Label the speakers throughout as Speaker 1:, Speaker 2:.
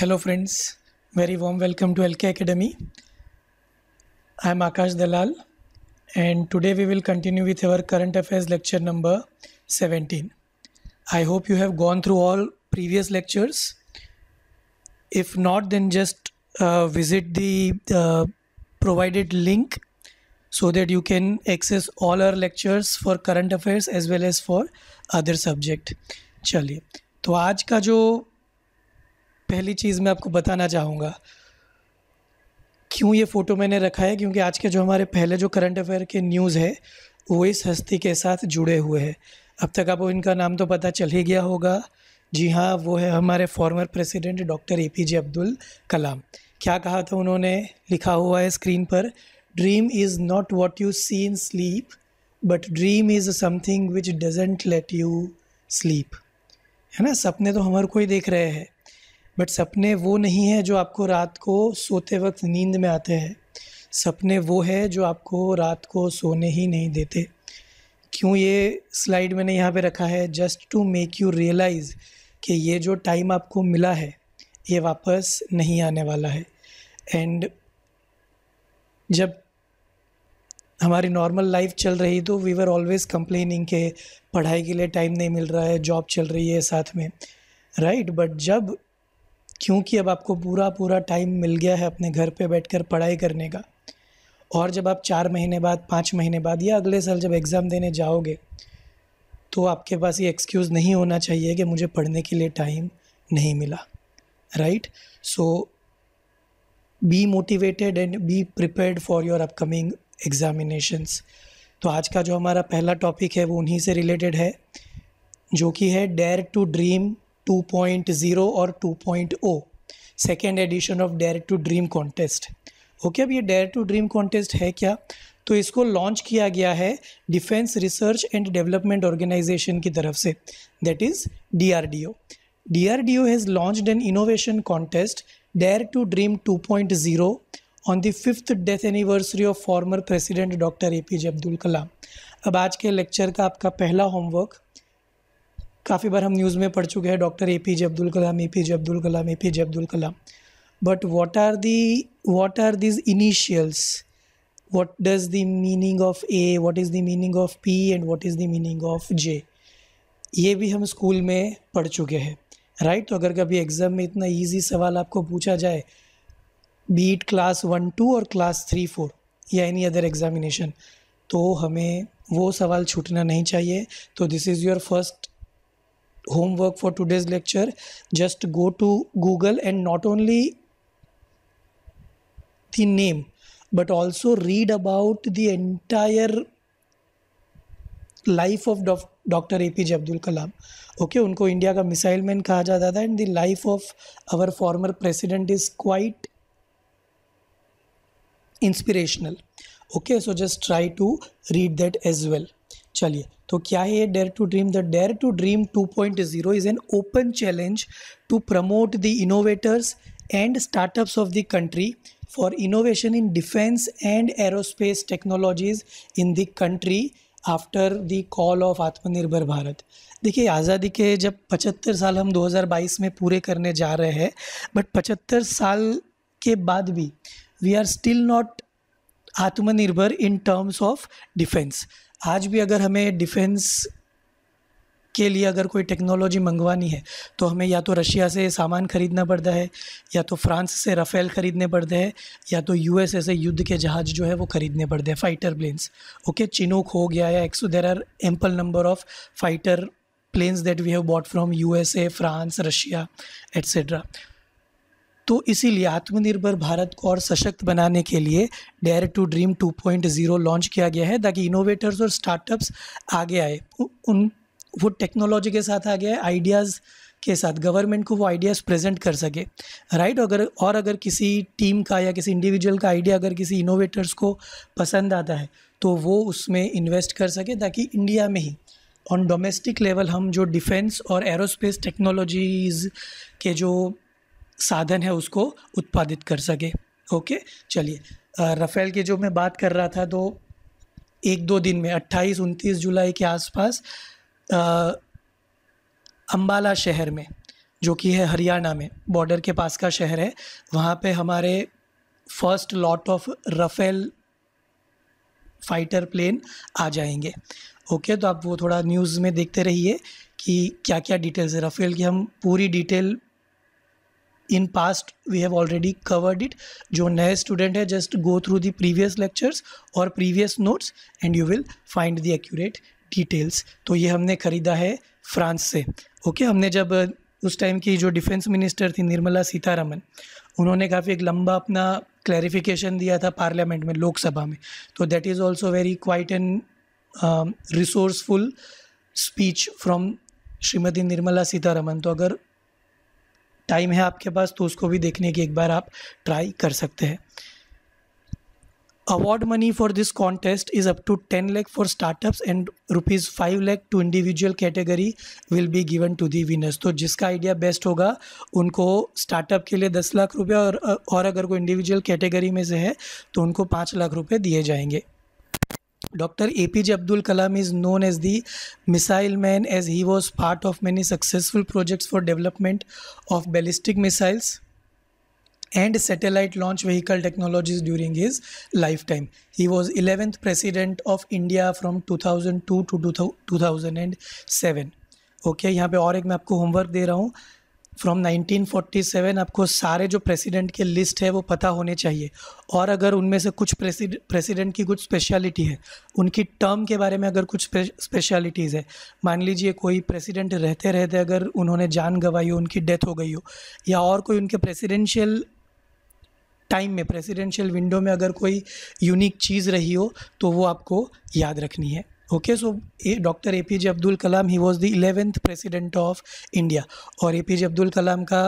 Speaker 1: Hello friends very warm welcome to L K academy I am Akash Dalal and today we will continue with our current affairs lecture number seventeen I hope you have gone through all previous lectures if not then just visit the provided link so that you can access all our lectures for current affairs as well as for other subject चलिए तो आज का जो पहली चीज़ मैं आपको बताना चाहूँगा क्यों ये फ़ोटो मैंने रखा है क्योंकि आज के जो हमारे पहले जो करंट अफेयर के न्यूज़ है वो इस हस्ती के साथ जुड़े हुए हैं अब तक आपको इनका नाम तो पता चल ही गया होगा जी हाँ वो है हमारे former president doctor A P J Abdul Kalam क्या कहा था उन्होंने लिखा हुआ है स्क्रीन पर dream is not what you see in sleep but dream is something which doesn't let you sleep है ना सपने तो हमारे को ही देख रहे हैं बट सपने वो नहीं है जो आपको रात को सोते वक्त नींद में आते हैं सपने वो है जो आपको रात को सोने ही नहीं देते क्यों ये स्लाइड मैंने यहाँ पे रखा है just to make you realise कि ये जो टाइम आपको मिला है ये वापस नहीं आने वाला है एंड जब हमारी नॉर्मल लाइफ चल रही तो वी वर ऑलवेज कंप्लेनिंग के पढ़ाई के लिए टाइम नहीं मिल रहा है जॉब चल रही है साथ में राइट right? बट जब क्योंकि अब आपको पूरा पूरा टाइम मिल गया है अपने घर पे बैठकर पढ़ाई करने का और जब आप चार महीने बाद पाँच महीने बाद या अगले साल जब एग्ज़ाम देने जाओगे तो आपके पास ये एक्सक्यूज़ नहीं होना चाहिए कि मुझे पढ़ने के लिए टाइम नहीं मिला right so be motivated and be prepared for your upcoming examinations तो आज का जो हमारा पहला टॉपिक है वो उन्हीं से रिलेटेड है जो कि है डेयर टू ड्रीम 2.0 और 2.0 second edition of dare to dream contest okay अब ये डेयर टू ड्रीम कॉन्टेस्ट है क्या तो इसको लॉन्च किया गया है defence research and development organisation की तरफ से that is D R D O D R D O has launch an innovation contest dare to dream two point zero on the fifth death anniversary of former president doctor A P J Abdul Kalam अब आज के lecture का आपका पहला homework काफ़ी बार हम news में पढ़ चुके हैं doctor A P J Abdul Kalam A P J Abdul Kalam A P J Abdul Kalam but what are the what are these initials what does the meaning of A what is the meaning of P and what is the meaning of J ये भी हम school में पढ़ चुके हैं right right? तो अगर कभी एग्ज़ाम में इतना ईजी सवाल आपको पूछा जाए बीट क्लास वन टू और क्लास थ्री फोर या एनी अदर एग्ज़ामिनेशन तो हमें वो सवाल छूटना नहीं चाहिए तो this is your first homework for today's lecture just go to google and not only the name but also read about the entire life of dr apj abdul kalam Abdul Kalam okay उनको India का missile man कहा जाता था and the life of our former president is quite inspirational okay so just try to read that as well चलिए तो क्या है ये dare to dream the dare to dream 2.0 is an open challenge to promote the innovators and startups of the country for innovation in defence and aerospace technologies in the country after the call of Atmanirbhar Bharat देखिए आज़ादी के जब 75 साल हम 2022 में पूरे करने जा रहे हैं बट 75 साल के बाद भी वी आर स्टिल नॉट आत्मनिर्भर इन टर्म्स ऑफ डिफेंस आज भी अगर हमें डिफेंस के लिए अगर कोई टेक्नोलॉजी मंगवानी है तो हमें या तो रशिया से सामान ख़रीदना पड़ता है या तो फ्रांस से रफ़ेल ख़रीदने पड़ते हैं या तो यूएसए से युद्ध के जहाज़ जो है वो ख़रीदने पड़ते हैं फ़ाइटर प्लेन्स ओके चिनोक हो गया या एक्सो there are ample number of fighter planes that we have bought from a France Russia etcetera तो इसीलिए आत्मनिर्भर भारत को और सशक्त बनाने के लिए डेयर टू ड्रीम 2.0 लॉन्च किया गया है ताकि इनोवेटर्स और स्टार्टअप्स आगे आए उन वो टेक्नोलॉजी के साथ आगे आए आइडियाज़ के साथ गवर्नमेंट को वो आइडियाज़ प्रेजेंट कर सके राइट अगर और अगर किसी टीम का या किसी इंडिविजुअल का आइडिया अगर किसी इनोवेटर्स को पसंद आता है तो वो उसमें इन्वेस्ट कर सके ताकि इंडिया में ही ऑन डोमेस्टिक लेवल हम जो डिफेंस और एरोस्पेस टेक्नोलॉजीज़ के जो साधन है उसको उत्पादित कर सके ओके चलिए रफ़ेल की जो मैं बात कर रहा था तो एक दो दिन में 28 उनतीस जुलाई के आसपास अम्बाला शहर में जो कि है हरियाणा में बॉर्डर के पास का शहर है वहाँ पे हमारे first lot of Rafale fighter plane आ जाएंगे ओके तो आप वो थोड़ा न्यूज़ में देखते रहिए कि क्या क्या डिटेल्स है रफ़ेल की हम पूरी detail in past we have already covered it जो नए स्टूडेंट है just go through the previous lectures और previous notes and you will find the accurate details तो ये हमने ख़रीदा है फ्रांस से ओके okay, हमने जब उस टाइम की जो डिफेंस मिनिस्टर थी निर्मला सीतारमन उन्होंने काफ़ी एक लंबा अपना क्लैरिफिकेशन दिया था पार्लियामेंट में लोकसभा में तो that is also very quite and resourceful speech from Shrimati Nirmala Sitharaman तो अगर टाइम है आपके पास तो उसको भी देखने की एक बार आप ट्राई कर सकते हैं award money for this contest is up to ten lakh for startup and rupees five lakh to individual category will be given to the winners तो जिसका आइडिया बेस्ट होगा उनको स्टार्टअप के लिए दस लाख रुपये और, और अगर कोई इंडिविजुअल कैटेगरी में से है तो उनको पाँच लाख रुपये दिए जाएंगे doctor A P J Abdul Kalam is known as the missile man as he was part of many successful projects for development of ballistic missiles and satellite launch vehicle technologies during his life time he was eleventh president of India from two thousand two to two thousand and seven okay यहाँ पर और एक मैं आपको homework दे रहा हूँ from 1947 आपको सारे जो प्रेसिडेंट के लिस्ट है वो पता होने चाहिए और अगर उनमें से कुछ प्रेसिडेंट की कुछ स्पेशलिटी है उनकी टर्म के बारे में अगर कुछ स्पेशलिटीज़ है मान लीजिए कोई प्रेसिडेंट रहते रहते अगर उन्होंने जान गंवाई हो उनकी डेथ हो गई हो या और कोई उनके प्रेसिडेंशियल टाइम में प्रेसिडेंशियल विंडो में अगर कोई यूनिक चीज़ रही हो तो वो आपको याद रखनी है okay A doctor A P J Abdul Kalam he was the eleventh president of India और ए पी जे अब्दुल कलाम का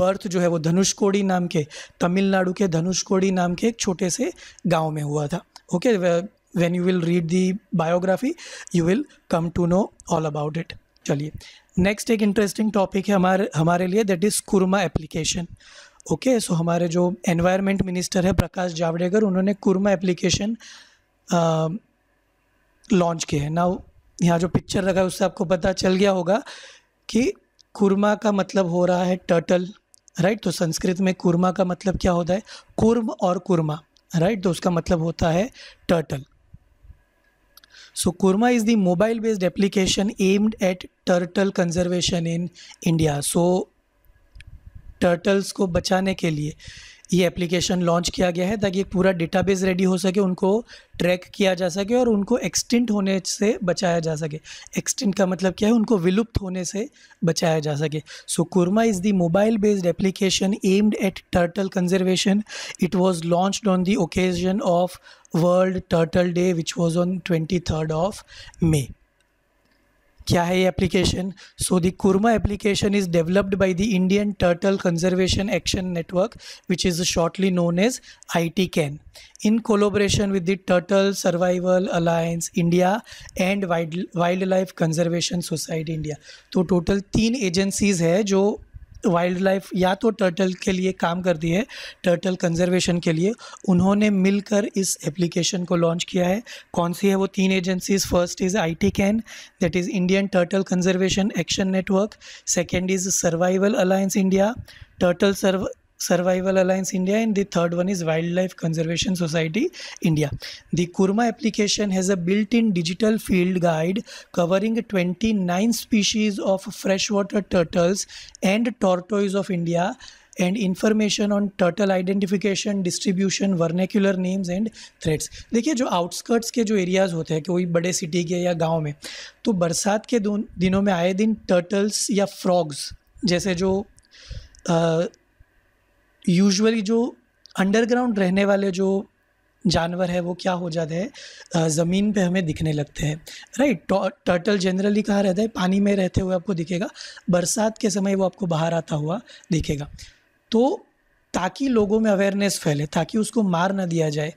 Speaker 1: बर्थ जो है वो धनुषकोडी नाम के तमिलनाडु के धनुषकोडी नाम के एक छोटे से गांव में हुआ था okay when you will read the biography you will come to know all about it चलिए नेक्स्ट एक इंटरेस्टिंग टॉपिक है हमारे हमारे लिए that is Kurma application okay so हमारे जो एनवायरमेंट मिनिस्टर है प्रकाश जावड़ेकर उन्होंने कुरमा एप्लीकेशन लॉन्च किए हैं ना यहाँ जो पिक्चर लगा है उससे आपको पता चल गया होगा कि कुरमा का मतलब हो रहा है टर्टल राइट तो संस्कृत में कुरमा का मतलब क्या होता है कुर्म और कुरमा राइट तो उसका मतलब होता है turtle so Kurma is the mobile based application aimed at turtle conservation in India so turtles को बचाने के लिए ये एप्लीकेशन लॉन्च किया गया है ताकि एक पूरा डेटाबेस रेडी हो सके उनको ट्रैक किया जा सके और उनको एक्सटिंट होने से बचाया जा सके एक्सटिंट का मतलब क्या है उनको विलुप्त होने से बचाया जा सके so Kurma is the mobile based application aimed at turtle conservation it was launched on the occasion of world turtle day which was on twenty third of May क्या है ये application so the Kurma application is developed by the Indian turtle conservation action network which is shortly known as I T can in collaboration with the turtle survival alliance India and wildlife conservation society India तो total तीन agencies है जो wild life या तो turtle के लिए काम करती है टर्टल कंजर्वेशन के लिए उन्होंने मिलकर इस एप्लीकेशन को लॉन्च किया है कौन सी है वो तीन agencies first is I T can that is Indian turtle conservation action network second is survival alliance India turtle serve Survival Alliance India, and the third one is Wildlife Conservation Society India. The Kurma application has a built-in digital field guide covering 29 species of freshwater turtles and tortoise of India and information on turtle identification distribution vernacular names and threads देखिए जो outskirts के जो areas होते हैं कोई बड़े city के या गांव में तो बरसात के दिनों में आए दिन turtles या frogs जैसे जो यूजुअली जो अंडरग्राउंड रहने वाले जो जानवर है वो क्या हो जाते हैं ज़मीन पे हमें दिखने लगते हैं राइट टर्टल जनरली कहाँ रहता है पानी में रहते हुए आपको दिखेगा बरसात के समय वो आपको बाहर आता हुआ दिखेगा तो ताकि लोगों में अवेयरनेस फैले ताकि उसको मार ना दिया जाए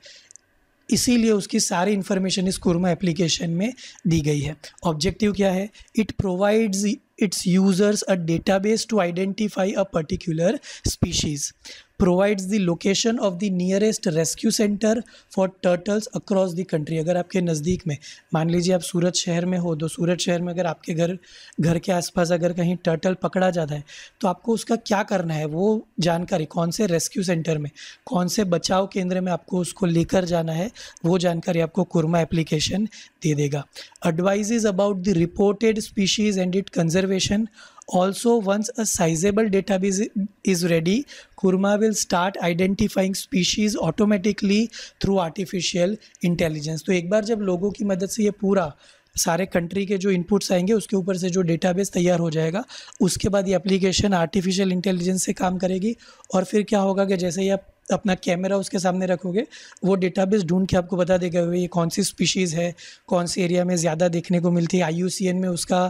Speaker 1: इसीलिए उसकी सारी इन्फॉर्मेशन इस कुरमा एप्लीकेशन में दी गई है ऑब्जेक्टिव क्या है it provides its users a database to identify a particular species provides the location of the nearest rescue centre for turtles across the country अगर आपके नज़दीक में मान लीजिए आप सूरत शहर में हो तो सूरत शहर में अगर आपके घर घर के आसपास अगर कहीं टर्टल पकड़ा जाता है तो आपको उसका क्या करना है वो जानकारी कौन से रेस्क्यू सेंटर में कौन से बचाव केंद्र में आपको उसको लेकर जाना है वो जानकारी आपको कुरमा एप्लीकेशन दे देगा advise about the reported species and it conservation Also, once a sizable database is ready, Kurma will start identifying species automatically through artificial intelligence. to ek bar jab logo ki madad se ye pura सारे country के जो inputs आएंगे उसके ऊपर से जो database तैयार हो जाएगा उसके बाद ये एप्लीकेशन आर्टिफिशियल इंटेलिजेंस से काम करेगी और फिर क्या होगा कि जैसे ही आप अपना कैमरा उसके सामने रखोगे वो डेटाबेस ढूंढ के आपको बता देगा ये कौन सी स्पीशीज़ है कौन सी एरिया में ज़्यादा देखने को मिलती है आई में उसका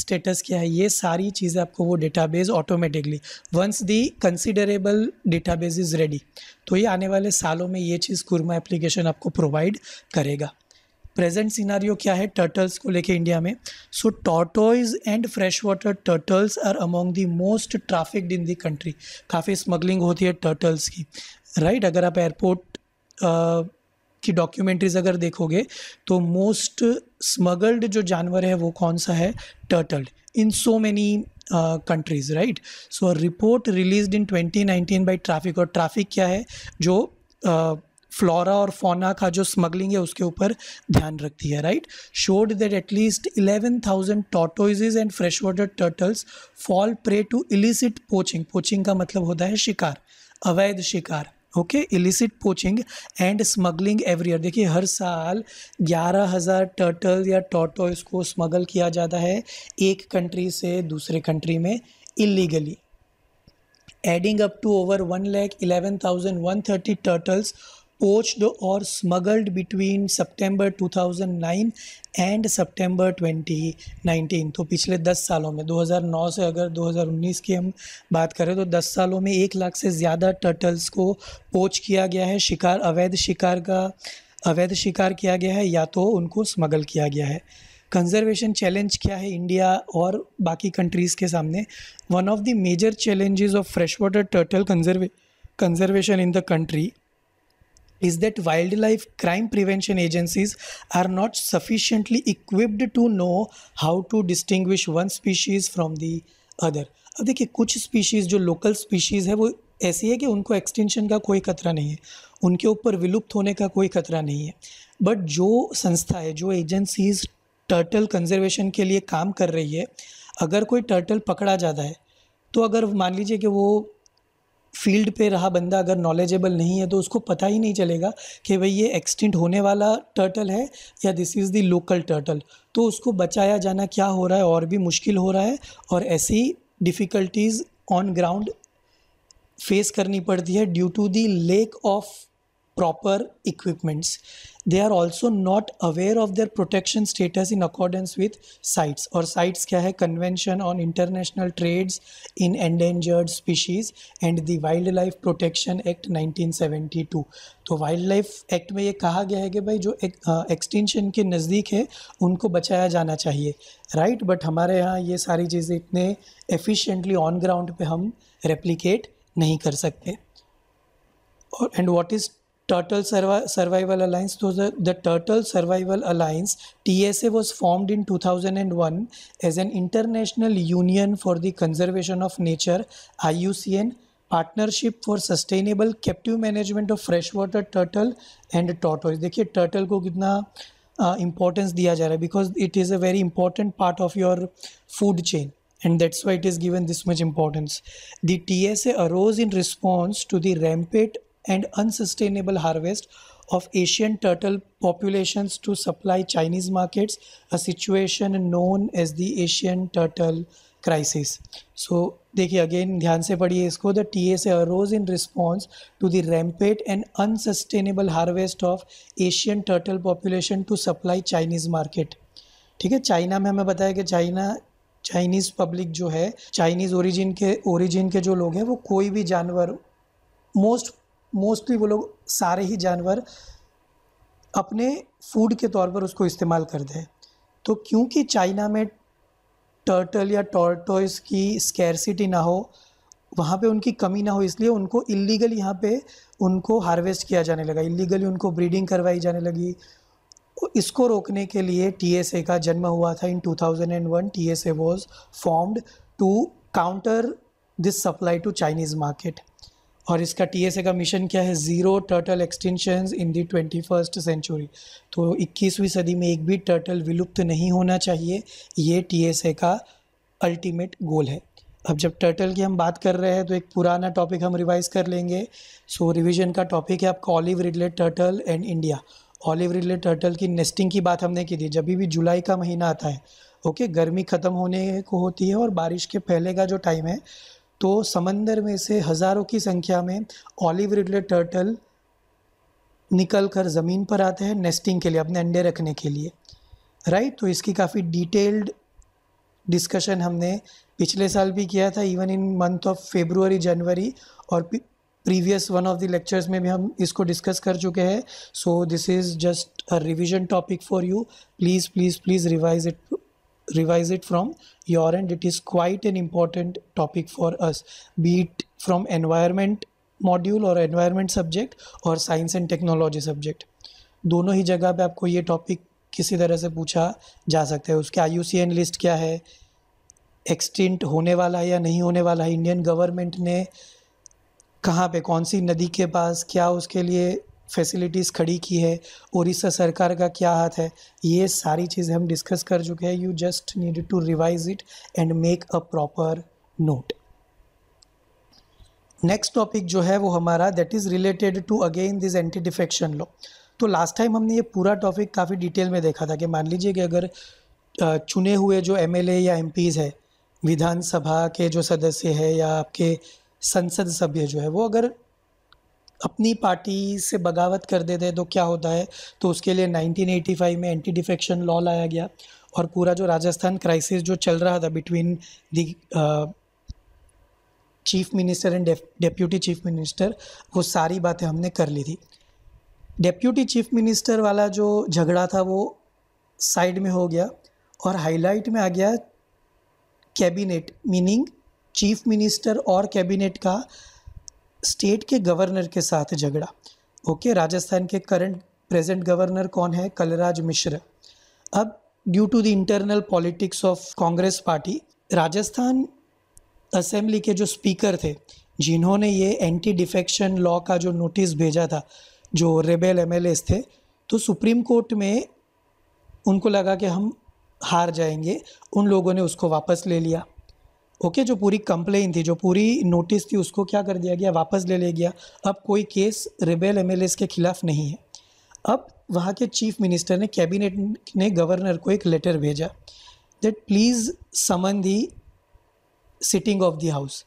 Speaker 1: स्टेटस क्या है ये सारी चीज़ें आपको वो database automatically once the considerable database is ready तो ये आने वाले सालों में ये चीज़ कुरमा एप्लीकेशन आपको प्रोवाइड करेगा प्रेजेंट सिनारियो क्या है टर्टल्स को लेके इंडिया में so tortoise and fresh water turtles are among the most traffic in the country काफ़ी स्मगलिंग होती है टर्टल्स की राइट right? अगर आप एयरपोर्ट की डॉक्यूमेंट्रीज अगर देखोगे तो मोस्ट स्मगल्ड जो जानवर है वो कौन सा है टर्टल्ड in so many countries right so report release in 2019 by traffic और ट्रैफिक क्या है जो फ्लोरा uh, और फोना का जो स्मगलिंग है उसके ऊपर ध्यान रखती है right showed that at least thousand tortoise and fresh water turtles fall prey to illicit poaching poaching का मतलब होता है शिकार अवैध शिकार okay illicit poaching and smuggling every year देखिए हर साल ग्यारह हज़ार टर्टल या टॉटोइस को स्मगल किया जाता है एक कंट्री से दूसरे कंट्री में illegally adding up to over one lakh eleven thousand one thirty turtles poached or smuggled between September 2009 and September 2019 तो पिछले 10 सालों में 2009 से अगर 2019 की हम बात करें तो 10 सालों में एक लाख से ज़्यादा टर्टल्स को पोच किया गया है शिकार अवैध शिकार का अवैध शिकार किया गया है या तो उनको स्मगल किया गया है कंजर्वेशन चैलेंज क्या है इंडिया और बाकी कंट्रीज़ के सामने one of the major challenges of fresh water turtle conserve conservation in the country is that wildlife crime prevention agencies are not sufficiently equipped to know how to distinguish one species from the other अब देखिए कुछ species जो local species है वो ऐसी है कि उनको एक्सटेंशन का कोई खतरा नहीं है उनके ऊपर विलुप्त होने का कोई खतरा नहीं है बट जो संस्था है जो एजेंसीज टर्टल कंजर्वेशन के लिए काम कर रही है अगर कोई टर्टल पकड़ा जाता है तो अगर मान लीजिए कि वो फील्ड पे रहा बंदा अगर नॉलेजेबल नहीं है तो उसको पता ही नहीं चलेगा कि भाई ये एक्सटिंट होने वाला टर्टल है या this is the local turtle तो उसको बचाया जाना क्या हो रहा है और भी मुश्किल हो रहा है और ऐसी डिफ़िकल्टीज़ ऑन ग्राउंड फेस करनी पड़ती है due to the lack of proper equipments. They are also not aware of their protection status in accordance with sites or sites kya hai? Convention on International Trades in Endangered Species and the Wildlife Protection Act 1972. तो wild act में ये कहा गया है कि भाई जो extension के नज़दीक है उनको बचाया जाना चाहिए राइट right? बट हमारे यहाँ ये सारी चीज़ें इतने एफिशिएंटली ऑन ग्राउंड पे हम रेप्लिकेट नहीं कर सकते और and what is turtle turtle survival alliance तो survival alliance T S A was the in two thousand and one as an international union for the union of nature I U C N partnership for sustainable captive management of fresh water turtle and tortoise देखिए turtle को कितना importance दिया जा रहा है because it is a very important part of your food chain and that's Y it is given this much importance the S A arose in response to the rampant and unsustainable harvest of Asian turtle population to supply Chinese markets, a situation known as the Asian turtle crisis. So देखिए again ध्यान से पढ़िए इसको the T S arose in response to the rampant and unsustainable harvest of Asian turtle population to supply Chinese market ठीक है China में हमें बताया कि चाइना चाइनीज़ पब्लिक जो है चाइनीज़ ओरिजिन के ओरिजिन के जो लोग हैं वो कोई भी जानवर मोस्ट मोस्टली वो लोग सारे ही जानवर अपने फूड के तौर पर उसको इस्तेमाल करते हैं तो क्योंकि चाइना में टर्टल या टॉर्टोइस की स्कैरसिटी ना हो वहाँ पे उनकी कमी ना हो इसलिए उनको इलीगल यहाँ पे उनको हार्वेस्ट किया जाने लगा इलीगली उनको ब्रीडिंग करवाई जाने लगी इसको रोकने के लिए टी का जन्म हुआ था in 2001 TSA was formed to counter this supply to Chinese market और इसका ए का मिशन क्या है zero turtle extension in the twenty first century तो इक्कीसवीं सदी में एक भी टर्टल विलुप्त नहीं होना चाहिए ये ए का अल्टीमेट गोल है अब जब टर्टल की हम बात कर रहे हैं तो एक पुराना टॉपिक हम रिवाइज कर लेंगे सो so, रिवीजन का टॉपिक है आपका olive ridley turtle and India olive ridley turtle की नेस्टिंग की बात हमने की थी जब भी जुलाई का महीना आता है ओके गर्मी ख़त्म होने को होती है और बारिश के पहले का जो टाइम है तो समंदर में से हज़ारों की संख्या में ऑलिव रिडले टर्टल निकल कर ज़मीन पर आते हैं नेस्टिंग के लिए अपने अंडे रखने के लिए राइट तो इसकी काफ़ी डिटेल्ड डिस्कशन हमने पिछले साल भी किया था even in month of February January और previous one of the lectures में भी हम इसको डिस्कस कर चुके हैं so this is just a revision topic for you please please please revise it revise it from your end it is quite an important topic for us be it from environment module और environment subject और science and technology subject दोनों ही जगह पे आपको ये topic किसी तरह से पूछा जा सकता है उसके आई लिस्ट क्या है एक्सटेंट होने वाला है या नहीं होने वाला है इंडियन गवर्नमेंट ने कहाँ पे कौन सी नदी के पास क्या उसके लिए फैसिलिटीज़ खड़ी की है और सरकार का क्या हाथ है ये सारी चीज़ें हम डिस्कस कर चुके हैं you just need to revise it and make a proper note next topic जो है वो हमारा that is related to again this anti defection law तो लास्ट टाइम हमने ये पूरा टॉपिक काफ़ी डिटेल में देखा था कि मान लीजिए कि अगर चुने हुए जो एम या एम है विधानसभा के जो सदस्य है या आपके संसद सभ्य जो है वो अगर अपनी पार्टी से बगावत कर देते हैं तो क्या होता है तो उसके लिए 1985 में एंटी डिफेक्शन लॉ लाया गया और पूरा जो राजस्थान क्राइसिस जो चल रहा था between the chief minister and deputy chief minister वो सारी बातें हमने कर ली थी डेप्यूटी चीफ मिनिस्टर वाला जो झगड़ा था वो साइड में हो गया और हाईलाइट में आ गया कैबिनेट मीनिंग चीफ मिनिस्टर और कैबिनेट का स्टेट के गवर्नर के साथ झगड़ा ओके राजस्थान के करंट प्रेजेंट गवर्नर कौन है कलराज मिश्र अब due to the internal politics of Congress party Rajasthan assembly के जो स्पीकर थे जिन्होंने ये एंटी डिफेक्शन लॉ का जो नोटिस भेजा था जो रेबेल एम थे तो सुप्रीम कोर्ट में उनको लगा कि हम हार जाएंगे उन लोगों ने उसको वापस ले लिया ओके जो पूरी कंप्लेन थी जो पूरी नोटिस थी उसको क्या कर दिया गया वापस ले लिया गया अब कोई केस रिबेल एम के ख़िलाफ़ नहीं है अब वहाँ के चीफ मिनिस्टर ने कैबिनेट ने गवर्नर को एक लेटर भेजा that please summon the sitting of the house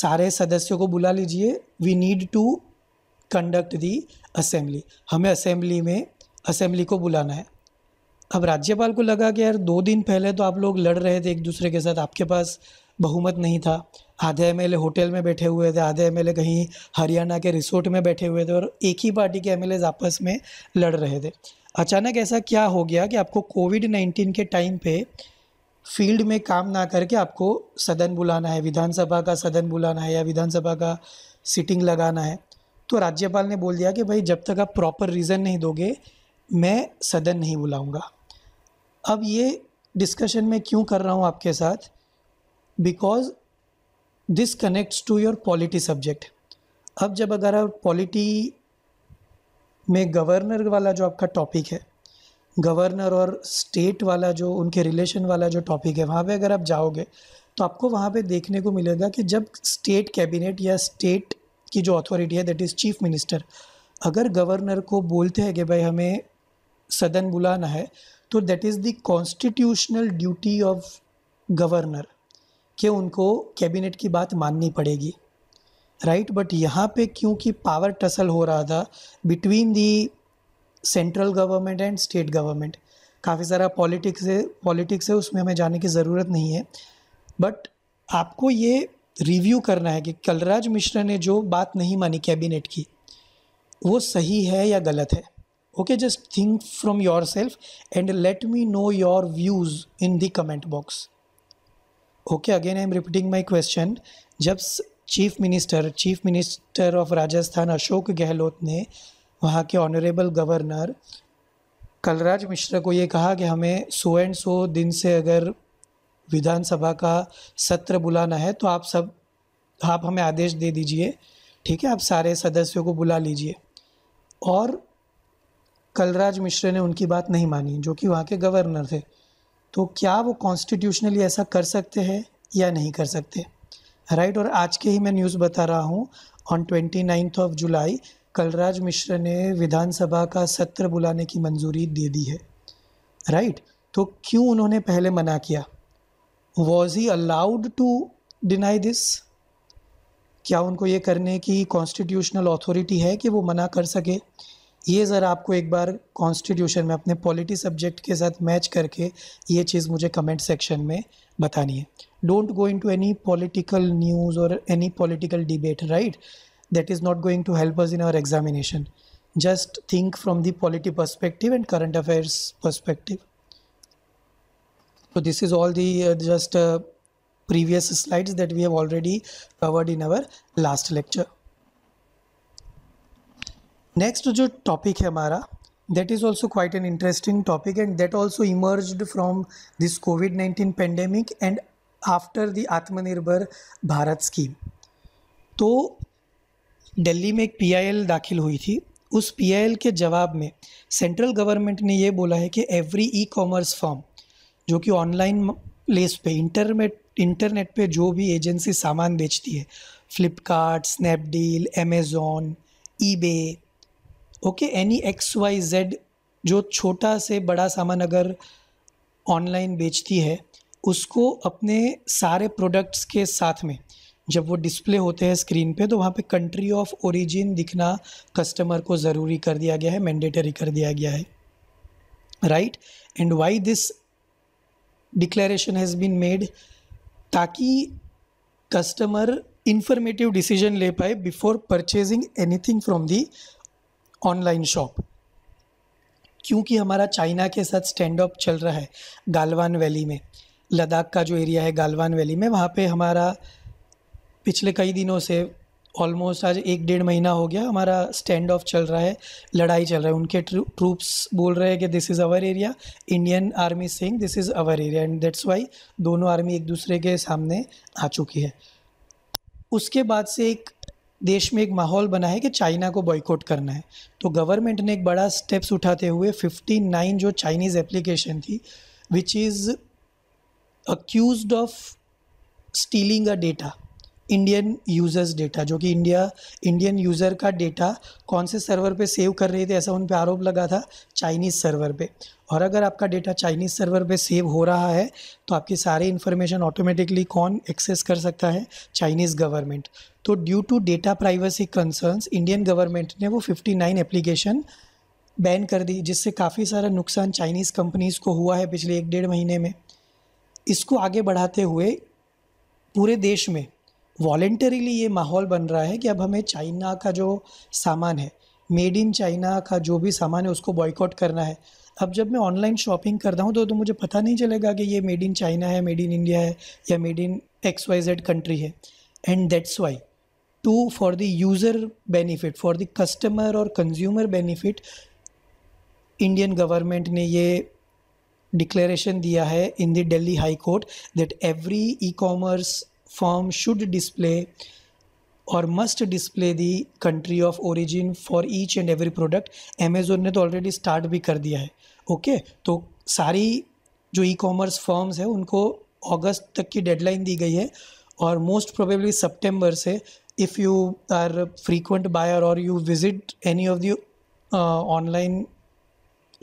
Speaker 1: सारे सदस्यों को बुला लीजिए we need to conduct the assembly हमें असेंबली में असेंबली को बुलाना है अब राज्यपाल को लगा कि यार दो दिन पहले तो आप लोग लड़ रहे थे एक दूसरे के साथ आपके पास बहुमत नहीं था आधे एम एल होटल में बैठे हुए थे आधे एम एल कहीं हरियाणा के रिसोर्ट में बैठे हुए थे और एक ही पार्टी के एम एल आपस में लड़ रहे थे अचानक ऐसा क्या हो गया कि आपको कोविड नाइन्टीन के टाइम पे फील्ड में काम ना करके आपको सदन बुलाना है विधानसभा का सदन बुलाना है या विधानसभा का सिटिंग लगाना है तो राज्यपाल ने बोल दिया कि भाई जब तक आप प्रॉपर रीज़न नहीं दोगे मैं सदन नहीं बुलाऊंगा अब ये डिस्कशन मैं क्यों कर रहा हूँ आपके साथ because this connects to your polity subject अब जब अगर आप पॉलिटी में गवर्नर वाला जो आपका टॉपिक है गवर्नर और स्टेट वाला जो उनके रिलेशन वाला जो टॉपिक है वहाँ पे अगर आप जाओगे तो आपको वहाँ पे देखने को मिलेगा कि जब स्टेट कैबिनेट या स्टेट की जो अथॉरिटी है दैट इज़ चीफ मिनिस्टर अगर गवर्नर को बोलते हैं कि भाई हमें सदन बुलाना है तो that is the constitutional duty of governor कि उनको कैबिनेट की बात माननी पड़ेगी राइट बट यहाँ पे क्योंकि पावर टसल हो रहा था between the central government and state government काफ़ी सारा पॉलिटिक्स है पॉलिटिक्स है उसमें हमें जाने की ज़रूरत नहीं है बट आपको ये रिव्यू करना है कि कलराज मिश्रा ने जो बात नहीं मानी कैबिनेट की वो सही है या गलत है okay just think from your self and let me know your views in the comment box okay again I am repeating my question जब chief minister chief minister of Rajasthan Ashok Gehlot ने वहाँ के ऑनरेबल गवर्नर कलराज मिश्रा को ये कहा कि हमें सो एंड सो दिन से अगर विधानसभा का सत्र बुलाना है तो आप सब आप हमें आदेश दे दीजिए ठीक है आप सारे सदस्यों को बुला लीजिए और कलराज मिश्र ने उनकी बात नहीं मानी जो कि वहाँ के गवर्नर थे तो क्या वो कॉन्स्टिट्यूशनली ऐसा कर सकते हैं या नहीं कर सकते राइट और आज के ही मैं न्यूज़ बता रहा हूँ on twenty ninth of July Kalraj Mishra ने विधानसभा का सत्र बुलाने की मंजूरी दे दी है राइट right? तो क्यों उन्होंने पहले मना किया was he allowed to deny this क्या उनको ये करने की कॉन्स्टिट्यूशनल अथॉरिटी है कि वो मना कर सके ये ज़रा आपको एक बार कॉन्स्टिट्यूशन में अपने पॉलिटी सब्जेक्ट के साथ मैच करके ये चीज़ मुझे कमेंट सेक्शन में बतानी है don't go into any political news और any political debate right that is not going to help us in our examination just think from the polity perspective and current affairs perspective तो this is all the just previous slides that we have already covered in covered last lecture next जो topic है हमारा that is also quite an interesting topic and that also emerge from this COVID nineteen pandemic and after the Atmanirbhar Bharat scheme तो दिल्ली में एक PIL दाखिल हुई थी उस पीआईएल के जवाब में सेंट्रल गवर्नमेंट ने ये बोला है कि एवरी ई कॉमर्स फॉर्म जो कि ऑनलाइन प्लेस पे इंटरनेट इंटरनेट पे जो भी एजेंसी सामान बेचती है Flipkart Snapdeal Amazon eBay okay any X Y Z जो छोटा से बड़ा सामान अगर ऑनलाइन बेचती है उसको अपने सारे प्रोडक्ट्स के साथ में जब वो डिस्प्ले होते हैं स्क्रीन पे तो वहाँ पे कंट्री ऑफ ओरिजिन दिखना कस्टमर को ज़रूरी कर दिया गया है मैंडेटरी कर दिया गया है right and why this declaration has been made ताकि कस्टमर इंफॉर्मेटिव डिसीजन ले पाए before purchasing anything from the online shop क्योंकि हमारा चाइना के साथ स्टैंड अप चल रहा है गालवान वैली में लद्दाख का जो एरिया है गालवान वैली में वहाँ पे हमारा पिछले कई दिनों से ऑलमोस्ट आज एक डेढ़ महीना हो गया हमारा स्टैंड ऑफ चल रहा है लड़ाई चल रहा है उनके ट्रूप्स बोल रहे हैं कि this is our area Indian army सिंह this is our area and that's why दोनों आर्मी एक दूसरे के सामने आ चुकी है उसके बाद से एक देश में एक माहौल बना है कि चाइना को बॉयकॉट करना है तो गवर्नमेंट ने एक बड़ा स्टेप्स उठाते हुए 59 जो चाइनीज़ एप्लीकेशन थी which is accuse of stealing a data Indian users data जो कि इंडिया इंडियन यूज़र का डेटा कौन से सर्वर पे सेव कर रहे थे ऐसा उन पर आरोप लगा था चाइनीज़ सर्वर पे और अगर आपका डेटा चाइनीज़ सर्वर पे सेव हो रहा है तो आपकी सारी इन्फॉर्मेशन ऑटोमेटिकली कौन एक्सेस कर सकता है चाइनीज़ गवर्नमेंट तो due to data privacy concerns Indian government ने वो 59 एप्लीकेशन बैन कर दी जिससे काफ़ी सारा नुकसान चाइनीज़ कंपनीज़ को हुआ है पिछले एक डेढ़ महीने में इसको आगे बढ़ाते हुए पूरे देश में वॉल्टरीली ये माहौल बन रहा है कि अब हमें चाइना का जो सामान है मेड इन चाइना का जो भी सामान है उसको बॉयकॉट करना है अब जब मैं ऑनलाइन शॉपिंग करता हूँ तो, तो मुझे पता नहीं चलेगा कि ये मेड इन चाइना है मेड इन इंडिया है या made in X Y Z country है and that's why to for the user benefit for the customer और कंज्यूमर बेनिफिट इंडियन गवर्नमेंट ने ये डिक्लेरेशन दिया है in the Delhi high court that every e commerce form should display और must display the country of origin for each and every product Amazon ने तो already start भी कर दिया है ओके okay? तो सारी जो ई कॉमर्स फॉर्म्स है उनको अगस्त तक की डेडलाइन दी गई है और मोस्ट प्रोबेबली सितंबर से if you are frequent buyer और you visit any of the online